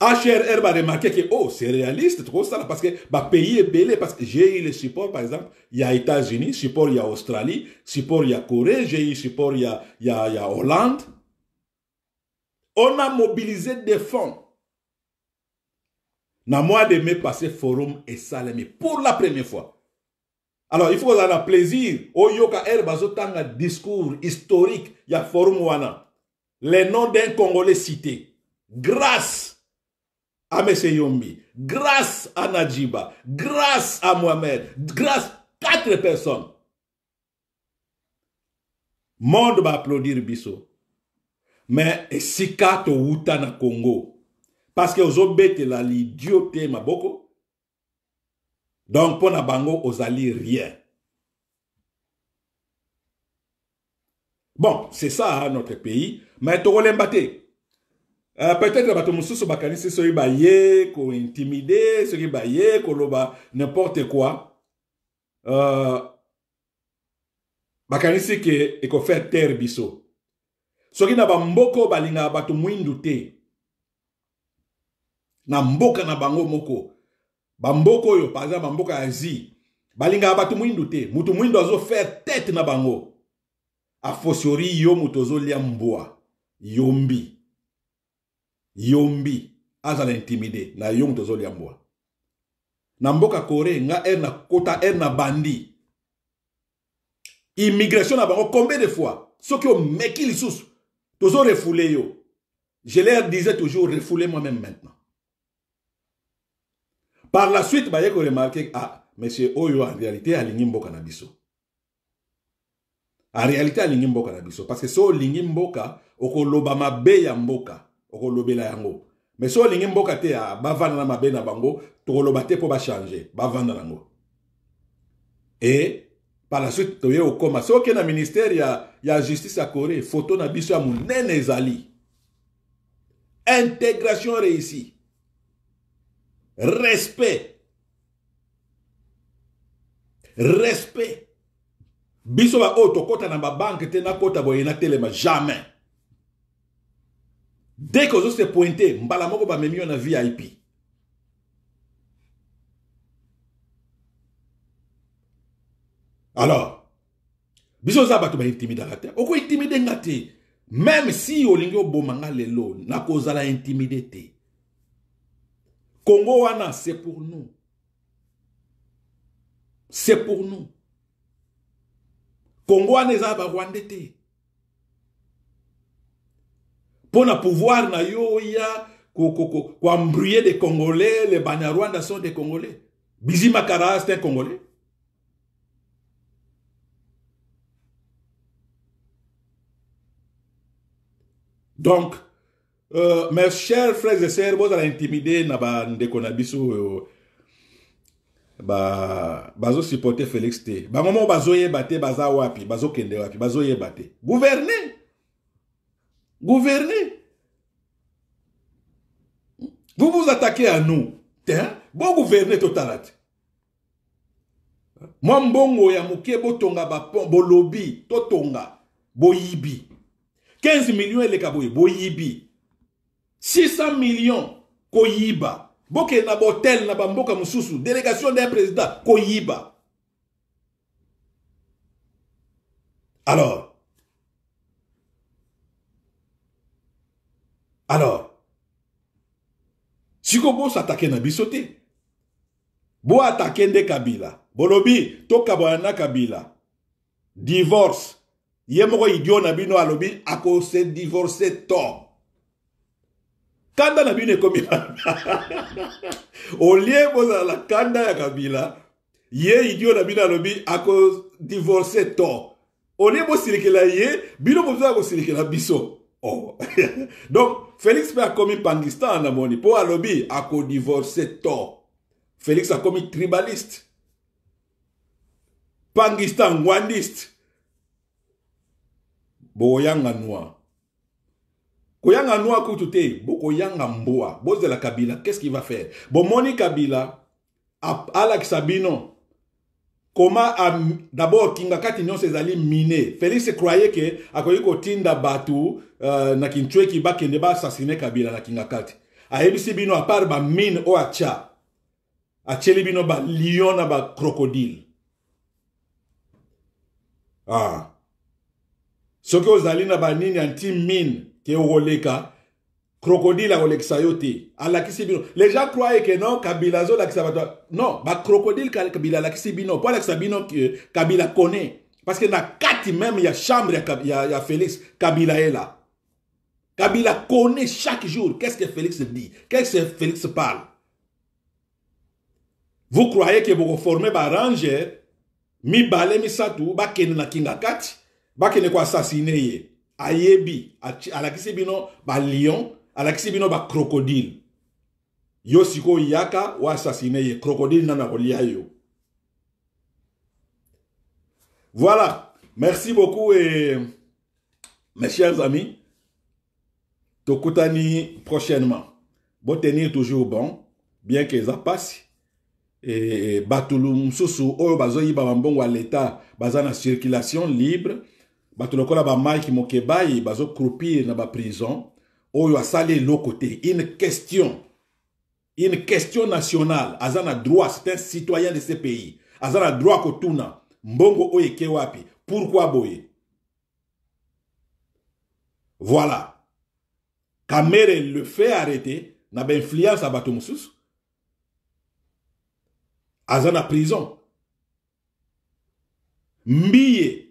hrr remarqué que oh c'est réaliste parce que pays est et parce que j'ai eu le support par exemple y il a états-unis support a australie support a corée j'ai eu support il y a hollande on a mobilisé des fonds na mois de mai passé forum et mais pour la première fois alors il faut avoir un plaisir oyoka ere un discours historique y a forum wana les noms d'un congolais cité grâce à M. yombi grâce à najiba grâce à mohamed grâce à quatre personnes monde va applaudir. Mais, c'est quatre dans le congo parceke ozobetela lidio te maboko donc mpo na bango ozali rien bon c'est ça notre pays mais tokolemba te Uh, peut-être bato mosusu bakanisi soki baye kointimide soki baye koloba n'importe quoi uh, bakanisi ke ekofaire terre biso soki na bamboka oyo balingaka bato mwindu te na mboka na bango moko bamboko yo. par exemple bamboka Azi. Balinga bato te motu azo faire tête na bango fosori yo zo yombi yombi Azal intimide na yo zo lia mbwa na mboka nga erna kota erna bandi immigration na bango combien de fois soki sous. lisusu refoule yo je leur disais toujours refoulez moi même maintenant par la suite baye koremarke ah monsieur oyo en réalité alingi mboka na biso en réalité alingi mboka na biso parce que so olingi mboka okoloba mabe ya mboka okolobela yango mais so olingi mboka te ya ah, bavanda na mabe na bango tokoloba te mpo bachange bavanda nango e par la suite toye okoma so oke na ministère ya, ya justice ya corée foto na biso ya monene ezali intégration réussie respect respect biso auto oh, kota na banque te kota boye telema jamais dès que se pointe mbala moko ba memi na vip alors biso ba bato baintimidaka te okointimide nga te même si olingi oboma nga lelo nakozala intimide te Congo Wana, c'est pour nous. C'est pour nous. Congo Wana est pour nous. Pour pouvoir na yo ya des Congolais, les Banyarwanda sont des Congolais. Bizi Makara c'est un Congolais. Donc, euh, mes chers frères et sœurs, vous allez intimider Naba Ndekonabiso. Euh, ba, bazo supporter Félix T. Ba moment bazo yebate baza wapi, bazo kende wapi, bazo yebate. Gouverner. Gouverner. Vous vous attaquez à nous. Hein? Bon gouverner totalat. Moi mbongo ya tonga botonga ba bolobi totonga boyibi. 15 millions eleka boyibi. 600 millions koyiba boke na botel na bamboka mususu délégation d'un président koyiba alors alors siko bosatake na biso Bo attaquer nde kabila bolobi tokabwana na kabila divorce ye idiot idio bino alobi se divorce tort kanda na bino ekomi olie bozala na kanda ya kabila ye idio na bino alobi akodivorce to olie bosilikela ye bino bozala kosilikela biso oh. donc félix mpe akomi pangistan na moni mpo alobi akodivorce to félix akomi tribaliste pangistan ngwandiste boyanga noir koyanga noa kutu te bokoyanga mboa bozela kabila qu'est-ce qu'il va faire bomoni kabila alakisa bino koma dabord kinga kati nyonso ezali mine félix croye ke akoki kotinda bato uh, na kintweki bakende baasasine kabila na kinga kati ayebisi bino apart bamine oyo atya atyeli bino balion na bacrokodile ah. soki ozali na banini anti mine crocodile krokodile akolekisa yo te alakisi bino les gens croyaient que non kabila azolakisa bato non crocodile, kabila alakisi pas le alakisa bino kabila connaît parce que na kati même ya chambre ya, ya, ya félix kabila est là, kabila connaît chaque jour qu'est-ce que félix dit qu'est-ce que félix parle vous croyez que vous ranger, balé, mi satou, ba Ken na kinga kati Ken quoi assassiner ayebi alakisi bino lion alakisi bino bacrokodile yo sikoyo yaka assassiner ye crocodile nana akolia yo voilà merci beaucoup et mes chers amis tokutani prochainement botenir toujours bon bien que passe. Et batulu mosusu oyo bazoyiba bambongo à l'État bazana na circulation libre ba lokola bamike mokebai croupir na ba baprison oyo asali lo côté. une question une question nationale Azana a droit c'est un citoyen de ce pays azana a droit kotuna mbongo oyo eke Pourquoi boyer? boye voilà kamere le fait arrêter na pas influence bato mosusu aza prison mbiye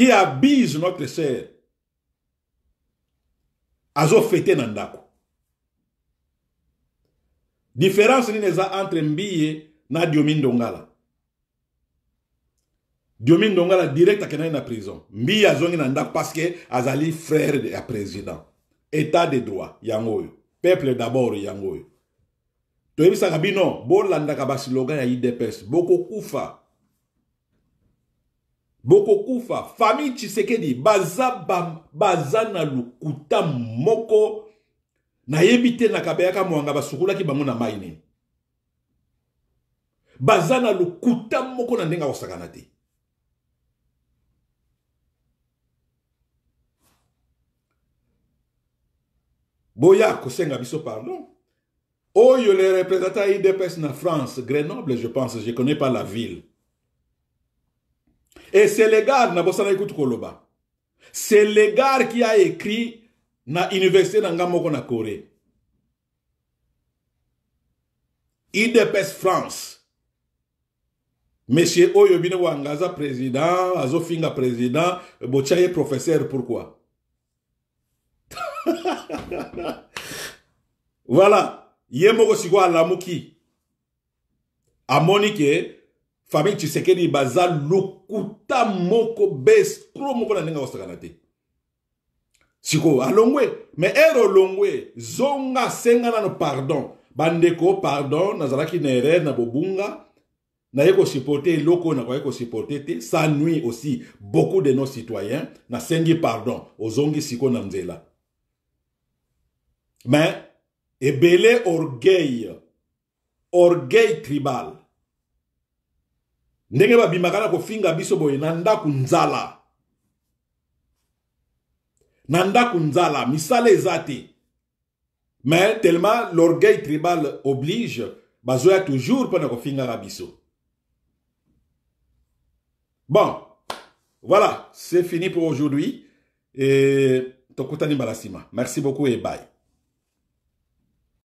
qui abuse notre sœur azofete na ndako différence nini eza entre mbiye na diomi ndongala diomi ndongala direct akendaki na prison mbiye azongi na ndako parce que azali frère ya président état de droit yango oyo peuple d'abord yango oyo toyebisaka bino bolandaka baslogan ya idps bokokufa bokokufa famille tshisekedi baza, ba, baza na lokuta moko na te nakabeyaka mwanga basukulaki bango na mai baza na lokuta moko na ndenge akosakana te boya kosenga biso pardon oyo le représentant idps na france grenoble je pense je connais pas la ville et c'est l'égard na koloba. C'est l'égard qui a écrit na université na la na Corée. IDPS France. Monsieur Oyobine Wangaza président, Azofinga président, Bochaye professeur pourquoi? voilà. Yemoko sigwa lamuki. À Monique. famille tshisekedi baza lokuta moko bestro moko na ndenge akosakana te sikoyo alongwe me ere olongwe zonga senga nano pardon bandeko pardon nazalaki na erreur na bobunga naye kosuporte eloko oyo nakoki kosuporte te sa nuit aussi beaucoup de nos citoyens nasengi pardon ozongi sikoyo na nzela me ebele orgueil orgueil tribal ndenge babimaka na kofinga biso boye na ndako nzala na ndako nzala misala eza mais tellement l'orgueil tribal oblige bazoya toujours mpo na kofingaka biso bon voilà c'est fini pour aujourd'hui et tokutani mbala nsima merci beaucoup et bye